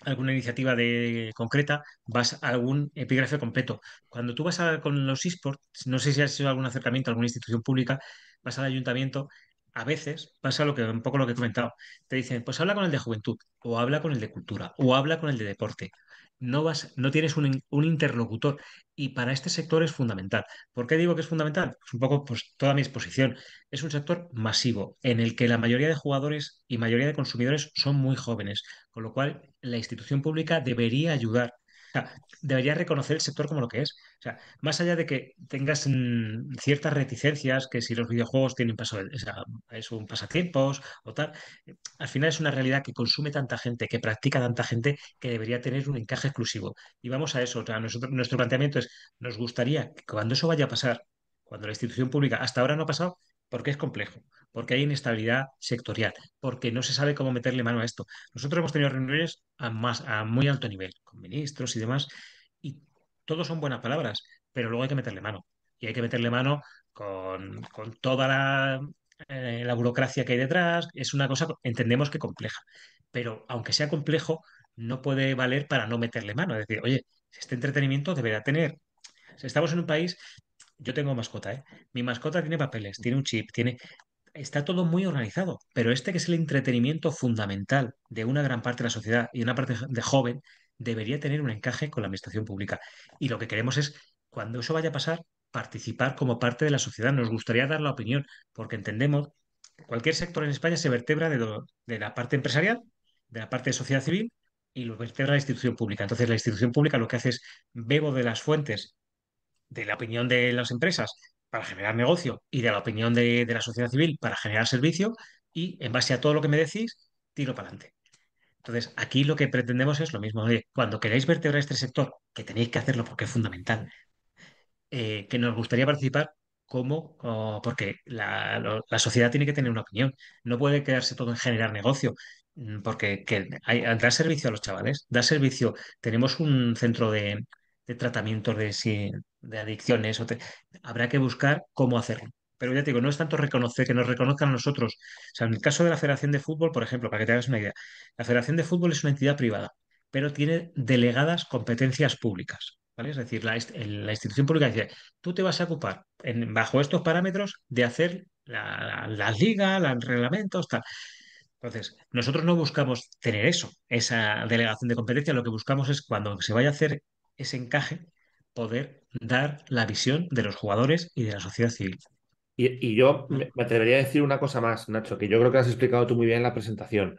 B: alguna iniciativa de, concreta, vas a algún epígrafe completo. Cuando tú vas con los esports, no sé si has hecho algún acercamiento a alguna institución pública, vas al ayuntamiento, a veces pasa lo que un poco lo que he comentado. Te dicen, pues habla con el de juventud, o habla con el de cultura, o habla con el de deporte, no, vas, no tienes un, interlocutor. Y para este sector es fundamental. ¿Por qué digo que es fundamental? Pues un poco pues, toda mi exposición. Es un sector masivo en el que la mayoría de jugadores y mayoría de consumidores son muy jóvenes, con lo cual la institución pública debería ayudar sea, debería reconocer el sector como lo que es. O sea, más allá de que tengas mm, ciertas reticencias, que si los videojuegos tienen paso, es un pasatiempos o tal, eh, al final es una realidad que consume tanta gente, que practica tanta gente, que debería tener un encaje exclusivo. Y vamos a eso. O sea, nuestro planteamiento es, nos gustaría que cuando eso vaya a pasar, cuando la institución pública, hasta ahora no ha pasado, porque es complejo, porque hay inestabilidad sectorial, porque no se sabe cómo meterle mano a esto. Nosotros hemos tenido reuniones a, muy alto nivel, con ministros y demás, y todos son buenas palabras, pero luego hay que meterle mano. Y hay que meterle mano con, toda eh, la, burocracia que hay detrás. Es una cosa, entendemos que compleja, pero aunque sea complejo, no puede valer para no meterle mano. Es decir, oye, este entretenimiento deberá tener. estamos en un país yo tengo mascota, ¿eh? Mi mascota tiene papeles, tiene un chip, tiene... Está todo muy organizado, pero este que es el entretenimiento fundamental de una gran parte de la sociedad y una parte de joven, debería tener un encaje con la administración pública. Y lo que queremos es, cuando eso vaya a pasar, participar como parte de la sociedad. Nos gustaría dar la opinión, porque entendemos, cualquier sector en España se vertebra de, de la parte empresarial, de la parte de sociedad civil y lo vertebra la institución pública. Entonces, la institución pública lo que hace es bebo de las fuentes de la opinión de las empresas para generar negocio y de la opinión de, la sociedad civil para generar servicio y en base a todo lo que me decís, tiro para adelante. Entonces, aquí lo que pretendemos es lo mismo. cuando queráis vertebrar este sector, que tenéis que hacerlo porque es fundamental, eh, que nos gustaría participar, como oh, porque la, sociedad tiene que tener una opinión. No puede quedarse todo en generar negocio, mm, porque que hay, servicio a los chavales, dar servicio. Tenemos un centro de, de tratamientos de, adicciones. O Habrá que buscar cómo hacerlo. Pero ya te digo, no es tanto reconocer, que nos reconozcan a nosotros. O sea, en el caso de la Federación de Fútbol, por ejemplo, para que te hagas una idea, la Federación de Fútbol es una entidad privada, pero tiene delegadas competencias públicas. ¿Vale? Es decir, la, institución pública dice, tú te vas a ocupar en, bajo estos parámetros de hacer la, liga, liga, los reglamentos, tal. Entonces, nosotros no buscamos tener eso, esa delegación de competencia, lo que buscamos es cuando se vaya a hacer ese encaje, poder dar la visión de los jugadores y de la sociedad civil.
A: Y, yo me atrevería a decir una cosa más, Nacho, que yo creo que has explicado tú muy bien en la presentación.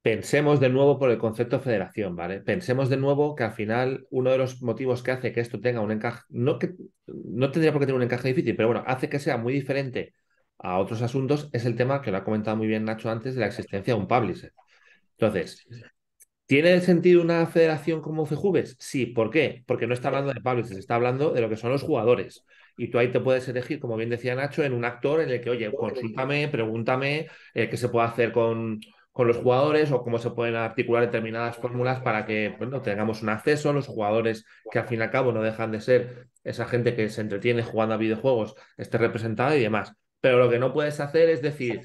A: Pensemos de nuevo por el concepto de federación, ¿vale? Pensemos de nuevo que al final uno de los motivos que hace que esto tenga un encaje, no, que, no tendría por qué tener un encaje difícil, pero bueno, hace que sea muy diferente a otros asuntos es el tema que lo ha comentado muy bien Nacho antes de la existencia de un publisher. Entonces, ¿Tiene sentido una federación como Fejubes? Sí, ¿por qué? Porque no está hablando de Pablo, se está hablando de lo que son los jugadores. Y tú ahí te puedes elegir, como bien decía Nacho, en un actor en el que, oye, consúltame, pregúntame eh, qué se puede hacer con, con, los jugadores o cómo se pueden articular determinadas fórmulas para que tengamos un acceso a los jugadores que al fin y al cabo no dejan de ser esa gente que se entretiene jugando a videojuegos, esté representada y demás. Pero lo que no puedes hacer es decir,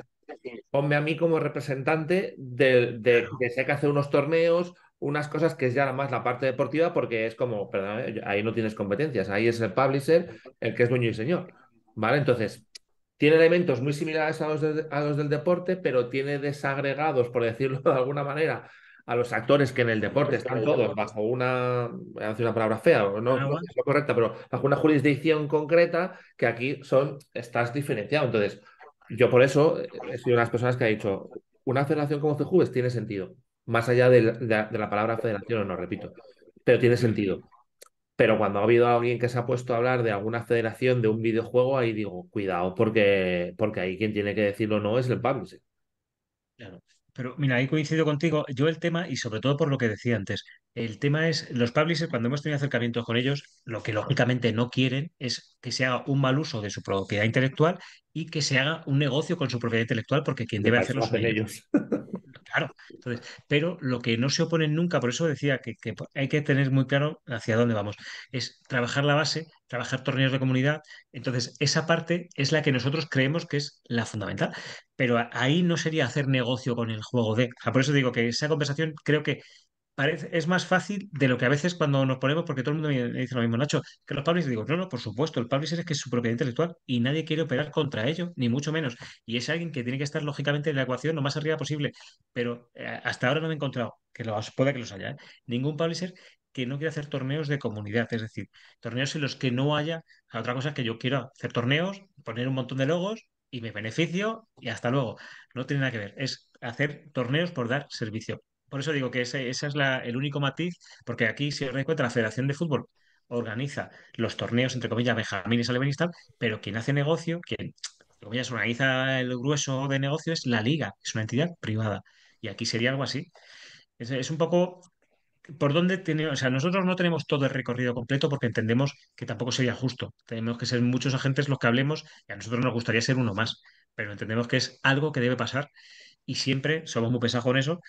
A: ponme a mí como representante de, que sé que hace unos torneos, unas cosas que es ya más la parte deportiva, porque es como, perdón, ahí no tienes competencias, ahí es el publisher el que es dueño y señor. ¿Vale? Entonces, tiene elementos muy similares a los, a los del deporte, pero tiene desagregados, por decirlo de alguna manera, a los actores que en el deporte están todos bajo una, hace una palabra fea, no, ah, no es lo correcta, pero bajo una jurisdicción concreta que aquí son, estás diferenciado. Entonces, yo por eso he sido una de las personas que ha dicho, una federación como CJUVES tiene sentido, más allá de la, palabra federación, no repito, pero tiene sentido. Pero cuando ha habido alguien que se ha puesto a hablar de alguna federación de un videojuego, ahí digo, cuidado, porque, porque ahí quien tiene que decirlo no es el publisher.
B: Claro. Pero mira, ahí coincido contigo. Yo el tema, y sobre todo por lo que decía antes, el tema es, los publishers, cuando hemos tenido acercamientos con ellos, lo que lógicamente no quieren es que se haga un mal uso de su propiedad intelectual y que se haga un negocio con su propiedad intelectual, porque quien debe hacerlo son ellos. Claro, entonces, pero lo que no se oponen nunca, por eso decía que, hay que tener muy claro hacia dónde vamos, es trabajar la base, trabajar torneos de comunidad. Entonces, esa parte es la que nosotros creemos que es la fundamental, pero ahí no sería hacer negocio con el juego de. por eso digo que esa conversación creo que es más fácil de lo que a veces cuando nos ponemos, porque todo el mundo me dice lo mismo, Nacho, que los publishers, digo, no, no, por supuesto, el publisher es que es su propiedad intelectual y nadie quiere operar contra ello, ni mucho menos. Y es alguien que tiene que estar lógicamente en la ecuación lo más arriba posible, pero eh, hasta ahora no me he encontrado, que los, pueda que los haya, ¿eh? ningún publisher que no quiera hacer torneos de comunidad, es decir, torneos en los que no haya, otra cosa es que yo quiero hacer torneos, poner un montón de logos y me beneficio y hasta luego. No tiene nada que ver, es hacer torneos por dar servicio por eso digo que ese, es el único matiz, porque aquí, si os dais la Federación de Fútbol organiza los torneos, entre comillas, Benjamín y pero quien hace negocio, quien organiza el grueso de negocio es la liga, es una entidad privada. Y aquí sería algo así. Es, un poco por dónde tiene, o sea, nosotros no tenemos todo el recorrido completo porque entendemos que tampoco sería justo. Tenemos que ser muchos agentes los que hablemos y a nosotros nos gustaría ser uno más, pero entendemos que es algo que debe pasar y siempre somos muy pesados con eso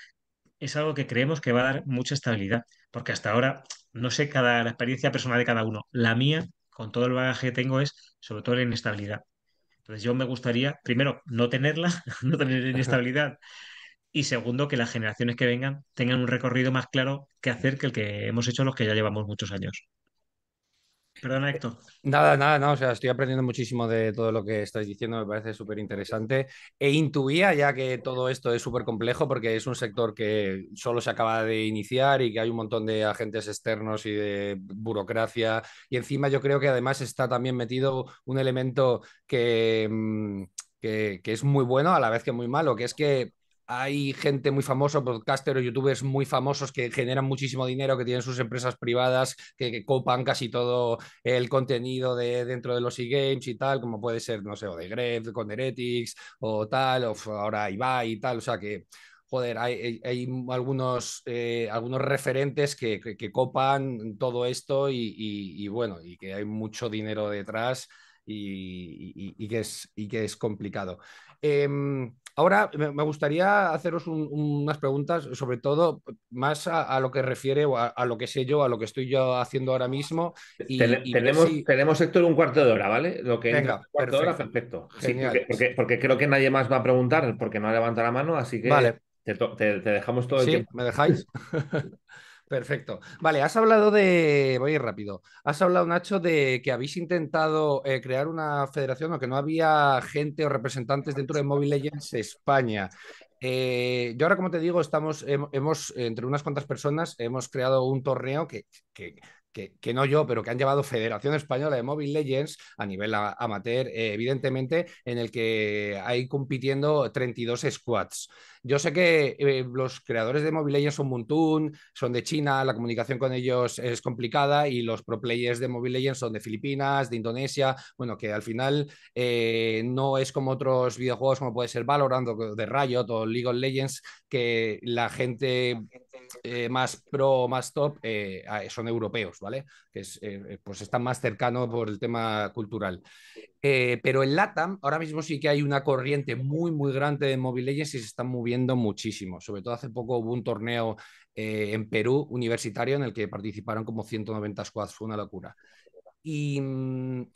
B: es algo que creemos que va a dar mucha estabilidad, porque hasta ahora, no sé, cada, la experiencia personal de cada uno, la mía, con todo el bagaje que tengo, es sobre todo la inestabilidad. Entonces yo me gustaría, primero, no tenerla, no tener inestabilidad, y segundo, que las generaciones que vengan tengan un recorrido más claro que hacer que el que hemos hecho los que ya llevamos muchos años. Perdona, eh, Héctor. Nada,
C: nada, no, o sea, estoy aprendiendo muchísimo de todo lo que estáis diciendo, me parece súper interesante. E intuía ya que todo esto es súper complejo porque es un sector que solo se acaba de iniciar y que hay un montón de agentes externos y de burocracia. Y encima yo creo que además está también metido un elemento que... Mm, que, que es muy bueno a la vez que muy malo, que es que hay gente muy famosa, podcasters, youtubers muy famosos que generan muchísimo dinero, que tienen sus empresas privadas, que, copan casi todo el contenido dentro de los e-games y tal, como puede ser, no sé, o de Gref, con o tal, o ahora Ibai y tal, o sea que joder, hay, algunos, eh, algunos referentes que, copan todo esto y, y, bueno, y que hay mucho dinero detrás y, que, es, que es complicado. Em, ahora me gustaría haceros unas preguntas, sobre todo más a, lo que refiere o a, lo que sé yo, a lo que estoy
A: yo haciendo ahora mismo. tenemos, tenemos, Héctor, un cuarto de hora, ¿vale? Lo que Venga, un cuarto de hora, perfecto. porque, creo que nadie más va a preguntar porque no levanta la mano, así que te, dejamos todo el tiempo. ¿Me dejáis?
C: Perfecto. Vale, has hablado de. Voy a ir rápido. Has hablado, Nacho, de que habéis intentado eh, crear una federación o que no había gente o representantes dentro de Mobile Legends España. Eh, yo ahora, como te digo, estamos, hemos, entre unas cuantas personas, hemos creado un torneo que, que que, no yo, pero que han llevado Federación Española de Mobile Legends a nivel amateur, eh, evidentemente, en el que hay compitiendo 32 squads. Yo sé que eh, los creadores de Mobile Legends son un montón, son de China, la comunicación con ellos es complicada y los pro players de Mobile Legends son de Filipinas, de Indonesia, bueno, que al final eh, no es como otros videojuegos como puede ser Valorant de Riot o League of Legends, que la gente eh, más pro, más top, eh, son europeos, ¿vale? Que eh, pues están más cercanos por el tema cultural. pero en LATAM ahora mismo sí que hay una corriente muy, muy grande de mobile y se están moviendo muchísimo. Sobre todo hace poco hubo un torneo en Perú universitario en el que participaron como 190 squads, fue una locura. Y,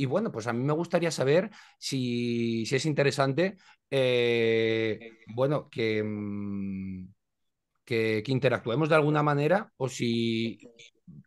C: bueno, pues a mí me gustaría saber si, es interesante, bueno, que, mm, que, interactuemos de alguna manera o si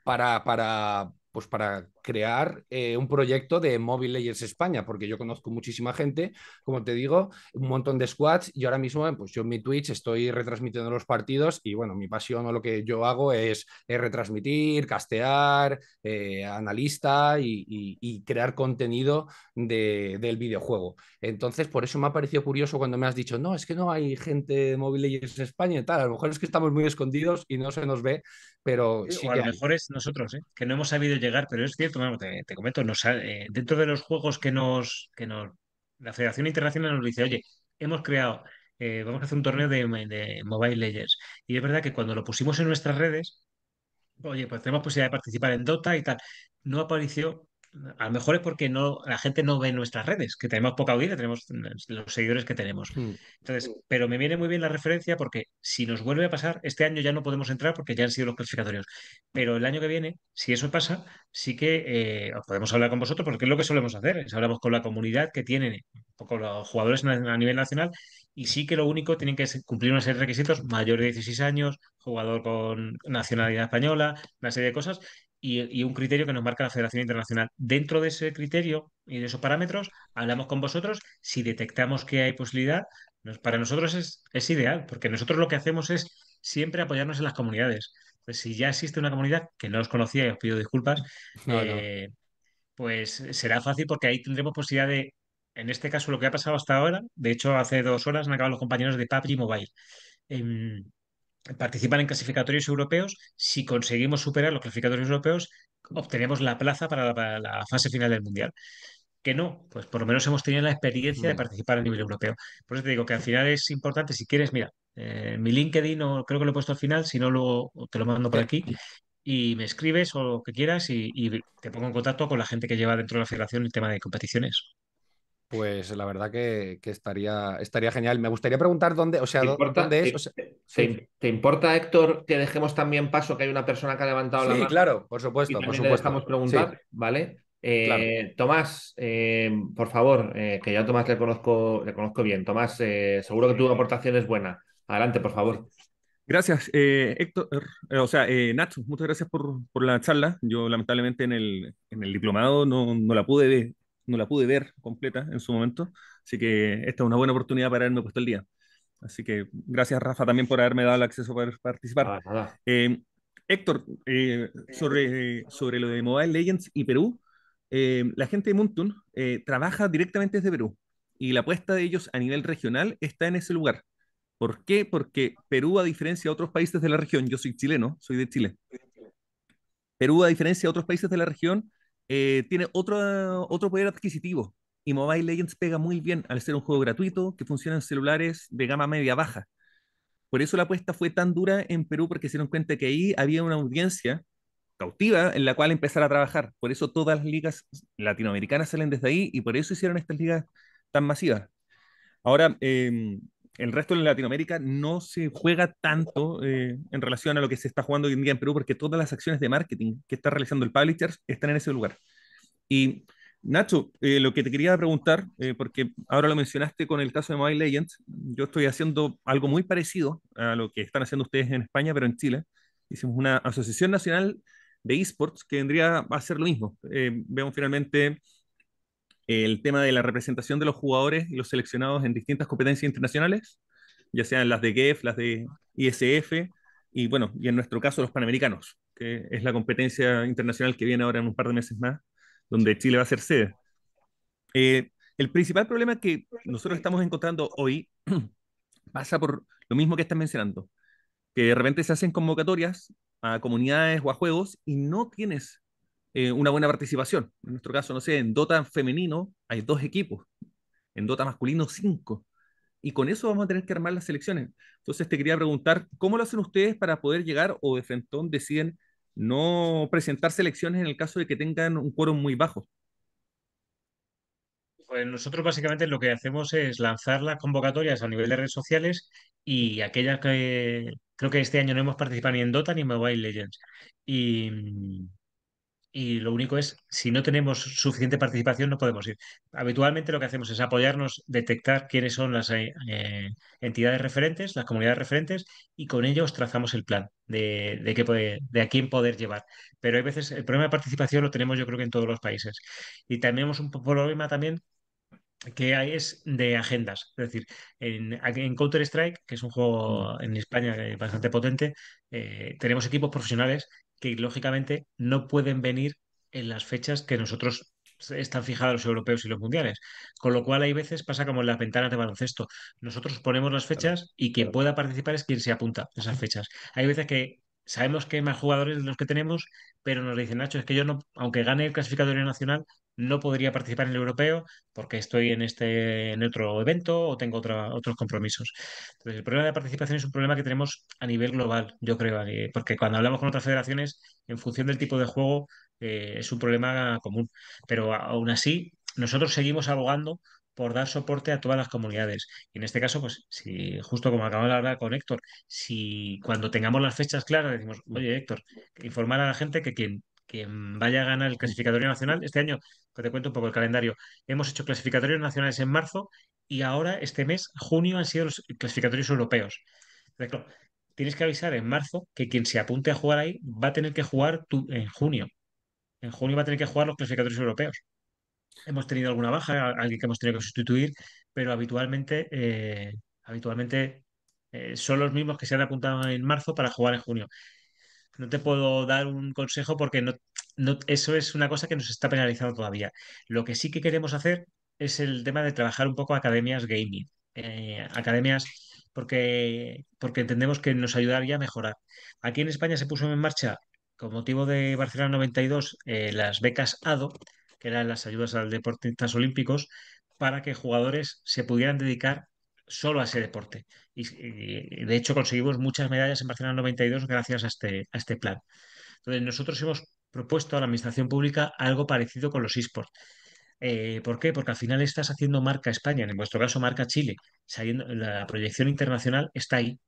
C: para, para, pues para crear eh, un proyecto de Mobile Legends España, porque yo conozco muchísima gente, como te digo, un montón de squads y ahora mismo, pues yo en mi Twitch estoy retransmitiendo los partidos y bueno, mi pasión o lo que yo hago es, retransmitir, castear, eh, analista y, crear contenido del videojuego. Entonces, por eso me ha parecido curioso cuando me has dicho, no, es que no hay gente de Mobile Legends
B: España y tal, a lo mejor es que estamos muy escondidos y no se nos ve, pero eh, sí. O a lo mejor es nosotros, que no hemos sabido llegar, pero es cierto te, comento, eh, dentro de los juegos que nos, que nos, la Federación Internacional nos dice, oye, hemos creado, eh, vamos a hacer un torneo de, de Mobile Legends. Y es verdad que cuando lo pusimos en nuestras redes, oye, pues tenemos posibilidad de participar en Dota y tal, no apareció a lo mejor es porque no, la gente no ve nuestras redes, que tenemos poca audiencia, tenemos mm, los seguidores que tenemos. Hmm. Entonces, pero me viene muy bien la referencia porque si nos vuelve a pasar, este año ya no podemos entrar porque ya han sido los clasificatorios. Pero el año que viene, si eso pasa, sí que eh, podemos hablar con vosotros, porque es lo que solemos hacer, es hablamos con la comunidad que tienen, con los jugadores a nivel nacional, y sí que lo único tienen que cumplir una serie de requisitos, mayor de 16 años, jugador con nacionalidad española, una serie de cosas, y, un criterio que nos marca la Federación Internacional. Dentro de ese criterio y de esos parámetros, hablamos con vosotros. Si detectamos que hay posibilidad, para nosotros es, ideal, porque nosotros lo que hacemos es siempre apoyarnos en las comunidades. Pues si ya existe una comunidad que no os conocía y os pido disculpas, eh, pues será fácil porque ahí tendremos posibilidad de, en este caso, lo que ha pasado hasta ahora. De hecho, hace dos horas han acabado los compañeros de Papri Mobile. Em, participar en clasificatorios europeos. Si conseguimos superar los clasificatorios europeos, obtenemos la plaza para la, fase final del Mundial que no, pues por lo menos hemos tenido la experiencia de participar a nivel europeo. Por eso te digo que al final es importante, si quieres, mira, eh, mi LinkedIn o creo que lo he puesto al final, si no luego te lo mando por aquí y me escribes o lo que quieras y, te pongo en contacto con la gente que lleva dentro de la federación el tema de competiciones
C: pues la verdad que, estaría, estaría genial. Me gustaría preguntar dónde, o sea, dónde es.
A: Te, importa, Héctor, que dejemos también paso que hay una persona que ha levantado la mano? Sí, claro, por supuesto, por supuesto. Dejamos preguntar, ¿vale? Eh, Tomás, eh, por favor, eh, que ya a Tomás le conozco, le conozco bien. Tomás, seguro que tu aportación es buena. Adelante, por
D: favor. Gracias, Héctor, o sea, Nacho, muchas gracias por, la charla. Yo lamentablemente en el, en el diplomado no, no la pude ver no la pude ver completa en su momento, así que esta es una buena oportunidad para haberme puesto el día. Así que gracias Rafa también por haberme dado el acceso para participar. Eh, Héctor, eh, sobre, sobre lo de Mobile Legends y Perú, eh, la gente de Muntun trabaja directamente desde Perú y la apuesta de ellos a nivel regional está en ese lugar. ¿Por qué? Porque Perú, a diferencia de otros países de la región, yo soy chileno, soy de Chile. Perú, a diferencia de otros países de la región, eh, tiene otro, otro poder adquisitivo. Y Mobile Legends pega muy bien al ser un juego gratuito que funciona en celulares de gama media-baja. Por eso la apuesta fue tan dura en Perú, porque se dieron cuenta que ahí había una audiencia cautiva en la cual empezar a trabajar. Por eso todas las ligas latinoamericanas salen desde ahí y por eso hicieron estas ligas tan masivas. Ahora, em, el resto de Latinoamérica no se juega tanto eh, en relación a lo que se está jugando hoy en día en Perú, porque todas las acciones de marketing que está realizando el publisher están en ese lugar. Y Nacho, eh, lo que te quería preguntar, eh, porque ahora lo mencionaste con el caso de Mobile Legends, yo estoy haciendo algo muy parecido a lo que están haciendo ustedes en España, pero en Chile. Hicimos una asociación nacional de esports que vendría a hacer lo mismo. vemos finalmente el tema de la representación de los jugadores y los seleccionados en distintas competencias internacionales, ya sean las de GEF, las de ISF y bueno, y en nuestro caso los Panamericanos, que es la competencia internacional que viene ahora en un par de meses más, donde Chile va a ser sede. Eh, el principal problema que nosotros estamos encontrando hoy pasa por lo mismo que estás mencionando, que de repente se hacen convocatorias a comunidades o a juegos y no tienes eh, una buena participación. En nuestro caso, no sé, en Dota femenino hay dos equipos, en Dota masculino cinco. Y con eso vamos a tener que armar las selecciones. Entonces te quería preguntar, ¿cómo lo hacen ustedes para poder llegar o de frentón deciden no presentar selecciones en
B: el caso de que tengan un quórum muy bajo? Pues nosotros básicamente lo que hacemos es lanzar las convocatorias a nivel de redes sociales y aquellas que creo que este año no hemos participado ni en Dota ni en Mobile Legends. Y, y lo único es, si no tenemos suficiente participación, no podemos ir. Habitualmente lo que hacemos es apoyarnos, detectar quiénes son las eh, eh, entidades referentes, las comunidades referentes, y con ellos trazamos el plan de, de a quién poder llevar. Pero hay veces, el problema de participación lo tenemos yo creo que en todos los países. Y tenemos un problema también que hay es de agendas. Es decir, en, Counter-Strike, que es un juego mm. en España eh, bastante potente, tenemos equipos profesionales que lógicamente no pueden venir en las fechas que nosotros están fijadas los europeos y los mundiales. Con lo cual, hay veces pasa como en las ventanas de baloncesto. Nosotros ponemos las fechas y quien pueda participar es quien se apunta a esas fechas. Hay veces que sabemos que hay más jugadores de los que tenemos, pero nos dicen, Nacho, es que yo no, aunque gane el clasificatorio nacional, no podría participar en el europeo porque estoy en este otro evento o tengo otros compromisos. Entonces, el problema de participación es un problema que tenemos a nivel global, yo creo, eh, porque cuando hablamos con otras federaciones, en función del tipo de juego, eh, es un problema común. Pero aún así, nosotros seguimos abogando por dar soporte a todas las comunidades. Y en este caso, pues, si, justo como acabamos de hablar con Héctor, si cuando tengamos las fechas claras decimos, oye Héctor, informar a la gente que quien vaya a ganar el clasificatorio nacional, este año, que te cuento un poco el calendario, hemos hecho clasificatorios nacionales en marzo y ahora este mes, junio, han sido los clasificatorios europeos. tienes que avisar en marzo que quien se apunte a jugar ahí va a tener que jugar tú en junio. En junio va a tener que jugar los clasificatorios europeos. Hemos tenido alguna baja, alguien que hemos tenido que sustituir, pero habitualmente, eh, habitualmente eh, son los mismos que se han apuntado en marzo para jugar en junio no te puedo dar un consejo porque no, eso es una cosa que nos está penalizando todavía. Lo que sí que queremos hacer es el tema de trabajar un poco academias gaming, eh, academias porque, porque entendemos que nos ayudaría a mejorar. Aquí en España se puso en marcha, con motivo de Barcelona 92, eh, las becas ADO, que eran las ayudas a deportistas olímpicos, para que jugadores se pudieran dedicar solo a ese deporte. Y, de hecho conseguimos muchas medallas en Barcelona 92 gracias este, a este, plan. Entonces nosotros hemos propuesto a la administración pública algo parecido con los esports. Eh, ¿Por qué? Porque al final estás haciendo marca España, en vuestro caso marca Chile. la proyección internacional está ahí.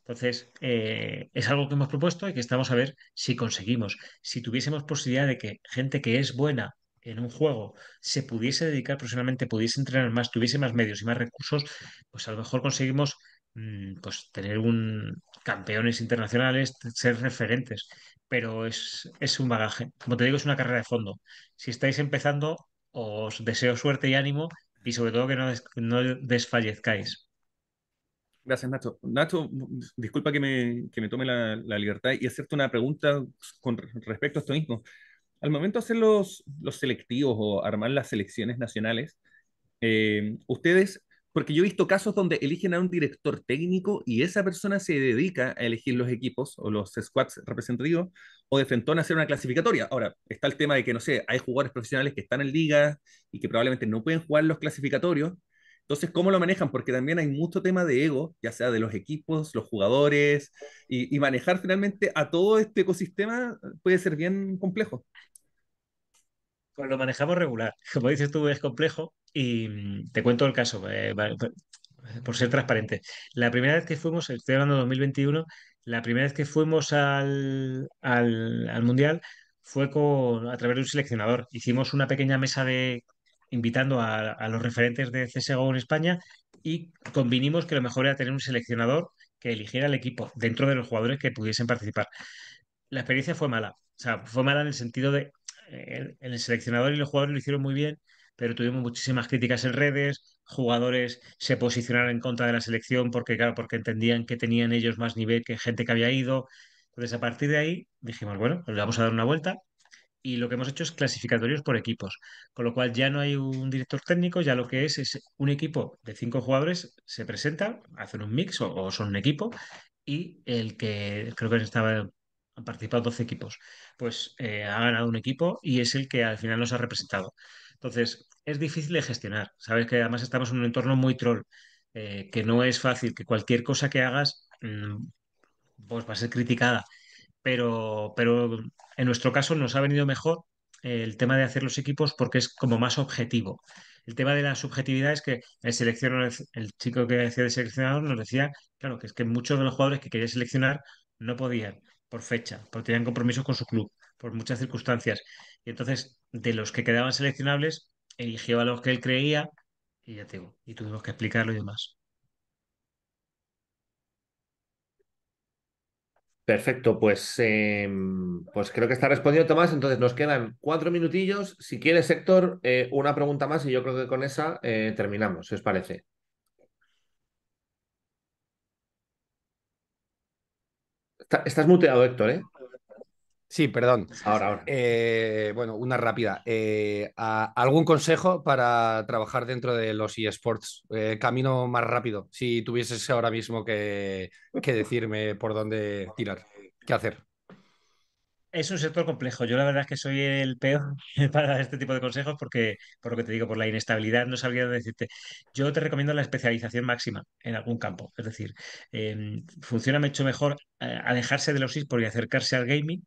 B: Entonces, eh, es algo que hemos propuesto y que estamos a ver si conseguimos. Si tuviésemos posibilidad de que gente que es buena en un juego se pudiese dedicar profesionalmente, pudiese entrenar más, tuviese más medios y más recursos, pues a lo mejor conseguimos mm, pues tener un campeones internacionales, ser referentes, pero es, un bagaje. Como te digo, es una carrera de fondo. Si estáis empezando, os deseo suerte y ánimo y sobre todo que no, no desfallezcáis.
D: Gracias, Nacho. Nacho, disculpa que me, tome la, la libertad y hacerte una pregunta con respecto a esto mismo al momento de hacer los, selectivos o armar las selecciones nacionales, eh, ustedes, porque yo he visto casos donde eligen a un director técnico y esa persona se dedica a elegir los equipos o los squads representativos o de hacer una clasificatoria. Ahora, está el tema de que, no sé, hay jugadores profesionales que están en liga y que probablemente no pueden jugar los clasificatorios entonces, ¿cómo lo manejan? Porque también hay mucho tema de ego, ya sea de los equipos, los jugadores, y, manejar finalmente a todo este ecosistema puede ser bien complejo.
B: Pues lo manejamos regular. Como dices tú, es complejo y mm, te cuento el caso, eh, por ser transparente. La primera vez que fuimos, estoy hablando de 2021, la primera vez que fuimos al, al Mundial fue a través de un seleccionador. Hicimos una pequeña mesa de invitando a, los referentes de CSGO en España y convinimos que lo mejor era tener un seleccionador que eligiera el equipo dentro de los jugadores que pudiesen participar. La experiencia fue mala, o sea, fue mala en el sentido de eh, el, el seleccionador y los jugadores lo hicieron muy bien, pero tuvimos muchísimas críticas en redes, jugadores se posicionaron en contra de la selección porque, claro, porque entendían que tenían ellos más nivel que gente que había ido. Entonces, a partir de ahí dijimos, bueno, le vamos a dar una vuelta y lo que hemos hecho es clasificatorios por equipos, con lo cual ya no hay un director técnico, ya lo que es es un equipo de cinco jugadores se presenta, hacen un mix o, son un equipo y el que creo que han participado 12 equipos, pues eh, ha ganado un equipo y es el que al final nos ha representado. Entonces, es difícil de gestionar, sabes que además estamos en un entorno muy troll, eh, que no es fácil, que cualquier cosa que hagas mm, pues va a ser criticada pero, pero en nuestro caso nos ha venido mejor el tema de hacer los equipos porque es como más objetivo. El tema de la subjetividad es que el seleccionador, el chico que decía de seleccionador nos decía, claro, que es que muchos de los jugadores que quería seleccionar no podían por fecha, porque tenían compromisos con su club, por muchas circunstancias. Y entonces, de los que quedaban seleccionables, eligió a los que él creía y ya tengo. y tuvimos que explicarlo y demás.
A: Perfecto, pues, em, pues creo que está respondiendo Tomás. Entonces nos quedan cuatro minutillos. Si quieres, Héctor, eh, una pregunta más y yo creo que con esa eh, terminamos, si os parece. estás muteado, Héctor, ¿eh? Sí, perdón. Ahora, ahora.
C: Eh, bueno, una rápida. Eh, ¿Algún consejo para trabajar dentro de los eSports? Eh, camino más rápido, si tuvieses ahora mismo que, decirme por dónde tirar, qué hacer.
B: Es un sector complejo. Yo la verdad es que soy el peor para este tipo de consejos porque, por lo que te digo, por la inestabilidad no sabría decirte. Yo te recomiendo la especialización máxima en algún campo. Es decir, em, funciona mucho mejor alejarse de los eSports y acercarse al gaming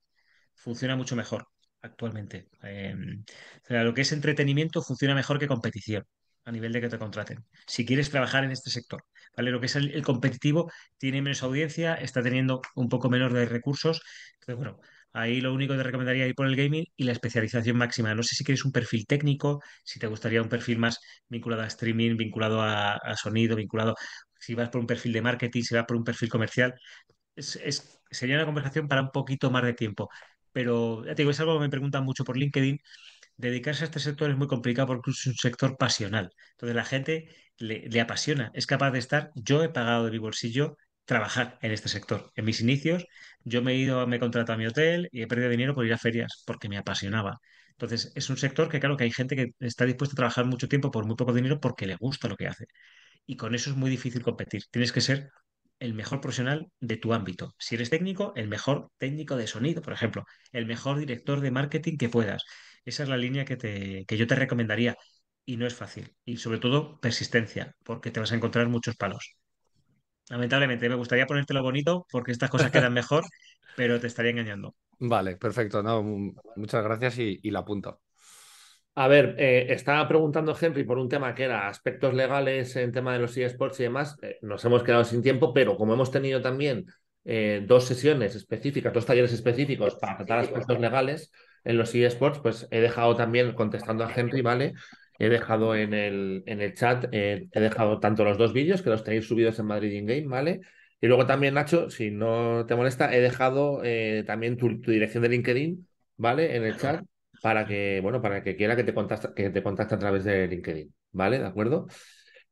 B: funciona mucho mejor actualmente. Em, lo que es entretenimiento funciona mejor que competición a nivel de que te contraten. Si quieres trabajar en este sector, ¿vale? Lo que es el, competitivo tiene menos audiencia, está teniendo un poco menos de recursos. Entonces, bueno, ahí lo único que te recomendaría ir por el gaming y la especialización máxima. No sé si quieres un perfil técnico, si te gustaría un perfil más vinculado a streaming, vinculado a, sonido, vinculado, si vas por un perfil de marketing, si vas por un perfil comercial. sería una conversación para un poquito más de tiempo pero ya te digo, es algo que me preguntan mucho por LinkedIn. Dedicarse a este sector es muy complicado porque es un sector pasional. Entonces la gente le, apasiona, es capaz de estar, yo he pagado de mi bolsillo trabajar en este sector. En mis inicios yo me he ido, me he contratado a mi hotel y he perdido dinero por ir a ferias porque me apasionaba. Entonces es un sector que claro que hay gente que está dispuesta a trabajar mucho tiempo por muy poco dinero porque le gusta lo que hace. Y con eso es muy difícil competir. Tienes que ser el mejor profesional de tu ámbito. Si eres técnico, el mejor técnico de sonido, por ejemplo, el mejor director de marketing que puedas. Esa es la línea que, yo te recomendaría y no es fácil. Y sobre todo, persistencia, porque te vas a encontrar muchos palos. Lamentablemente, me gustaría ponértelo bonito porque estas cosas quedan mejor, pero te estaría engañando.
A: Vale, perfecto. muchas gracias y, y la apunto. A ver, eh, estaba preguntando Henry por un tema que era aspectos legales en tema de los eSports y demás. Eh, nos hemos quedado sin tiempo, pero como hemos tenido también eh, dos sesiones específicas, dos talleres específicos para tratar aspectos legales en los eSports, pues he dejado también, contestando a Henry, ¿vale? He dejado en el, en el chat, he dejado tanto los dos vídeos que los tenéis subidos en Madrid In Game, ¿vale? Y luego también, Nacho, si no te molesta, he dejado también tu, dirección de LinkedIn, ¿vale? En el chat para que, bueno, para que quiera que te contacte, que te contacte a través de LinkedIn, ¿vale? ¿De acuerdo?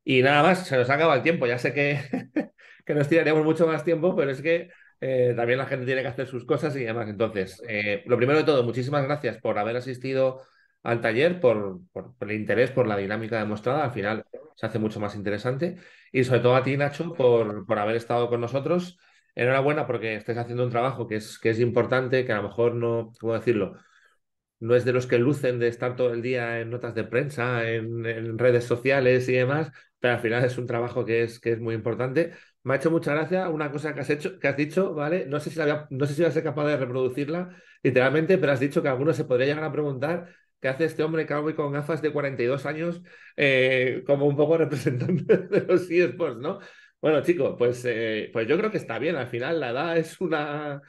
A: Y nada más, se nos ha acabado el tiempo. Ya sé que, que nos tiraríamos mucho más tiempo, pero es que eh, también la gente tiene que hacer sus cosas y demás. Entonces, eh, lo primero de todo, muchísimas gracias por haber asistido al taller, por, por, el interés, por la dinámica demostrada. Al final se hace mucho más interesante. Y sobre todo a ti, Nacho, por, por haber estado con nosotros. Enhorabuena porque estás haciendo un trabajo que es, que es importante, que a lo mejor no, ¿cómo decirlo? no es de los que lucen de estar todo el día en notas de prensa, en, redes sociales y demás, pero al final es un trabajo que es, que es muy importante. Me ha hecho mucha gracia una cosa que has hecho, que has dicho, ¿vale? No sé si no sé si a ser capaz de reproducirla literalmente, pero has dicho que algunos se podría llegar a preguntar qué hace este hombre cowboy con gafas de 42 años eh, como un poco representante de los eSports, ¿no? Bueno, chicos, pues, eh, pues yo creo que está bien. Al final la edad es una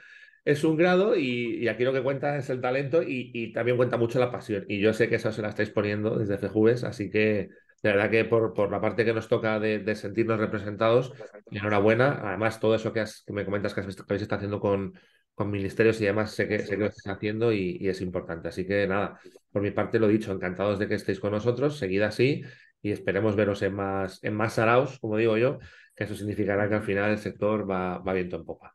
A: es un grado y, aquí lo que cuenta es el talento y, también cuenta mucho la pasión. Y yo sé que eso se la estáis poniendo desde FEJUVES, así que de verdad que por, por la parte que nos toca de, sentirnos representados, enhorabuena. Además, todo eso que, me comentas que, habéis estado haciendo con, ministerios y demás, sé que, sé que lo estáis haciendo y, es importante. Así que nada, por mi parte lo dicho, encantados de que estéis con nosotros, seguid así y esperemos veros en más, en más saraos, como digo yo, que eso significará que al final el sector va, va viento en popa.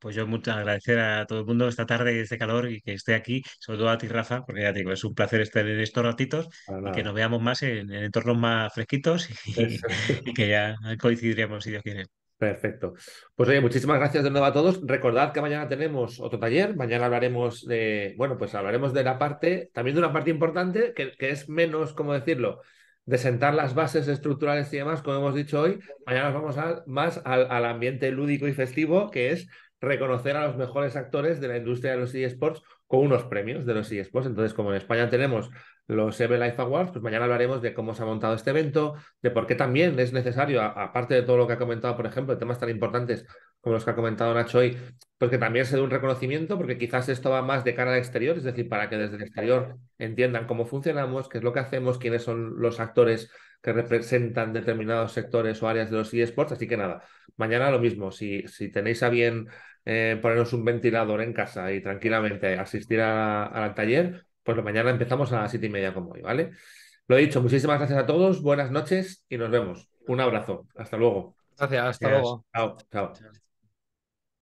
B: Pues yo mucho agradecer a todo el mundo esta tarde, y este calor y que esté aquí, sobre todo a ti, Rafa, porque ya te digo, es un placer estar en estos ratitos y que nos veamos más en, entornos más fresquitos y, que ya coincidiríamos si Dios quiere. Perfecto. Pues oye, muchísimas
A: gracias de nuevo a todos. Recordad que mañana tenemos otro taller. Mañana hablaremos de, bueno, pues hablaremos de la parte, también de una parte importante que, es menos, como decirlo? de sentar las bases estructurales y demás, como hemos dicho hoy, mañana nos vamos más al, al, ambiente lúdico y festivo, que es reconocer a los mejores actores de la industria de los eSports con unos premios de los eSports. Entonces, como en España tenemos los E Life Awards, pues mañana hablaremos de cómo se ha montado este evento, de por qué también es necesario, aparte de todo lo que ha comentado, por ejemplo, temas tan importantes como los que ha comentado Nacho hoy, pues que también se dé un reconocimiento, porque quizás esto va más de cara al exterior, es decir, para que desde el exterior entiendan cómo funcionamos, qué es lo que hacemos, quiénes son los actores que representan determinados sectores o áreas de los eSports. Así que nada, mañana lo mismo, si, si tenéis a bien eh, ponernos un ventilador en casa y tranquilamente asistir al taller, pues mañana empezamos a las siete y media como hoy, ¿vale? Lo he dicho, muchísimas gracias a todos, buenas
D: noches y nos vemos. Un abrazo, hasta luego. Gracias, hasta luego. Chao,
B: chao.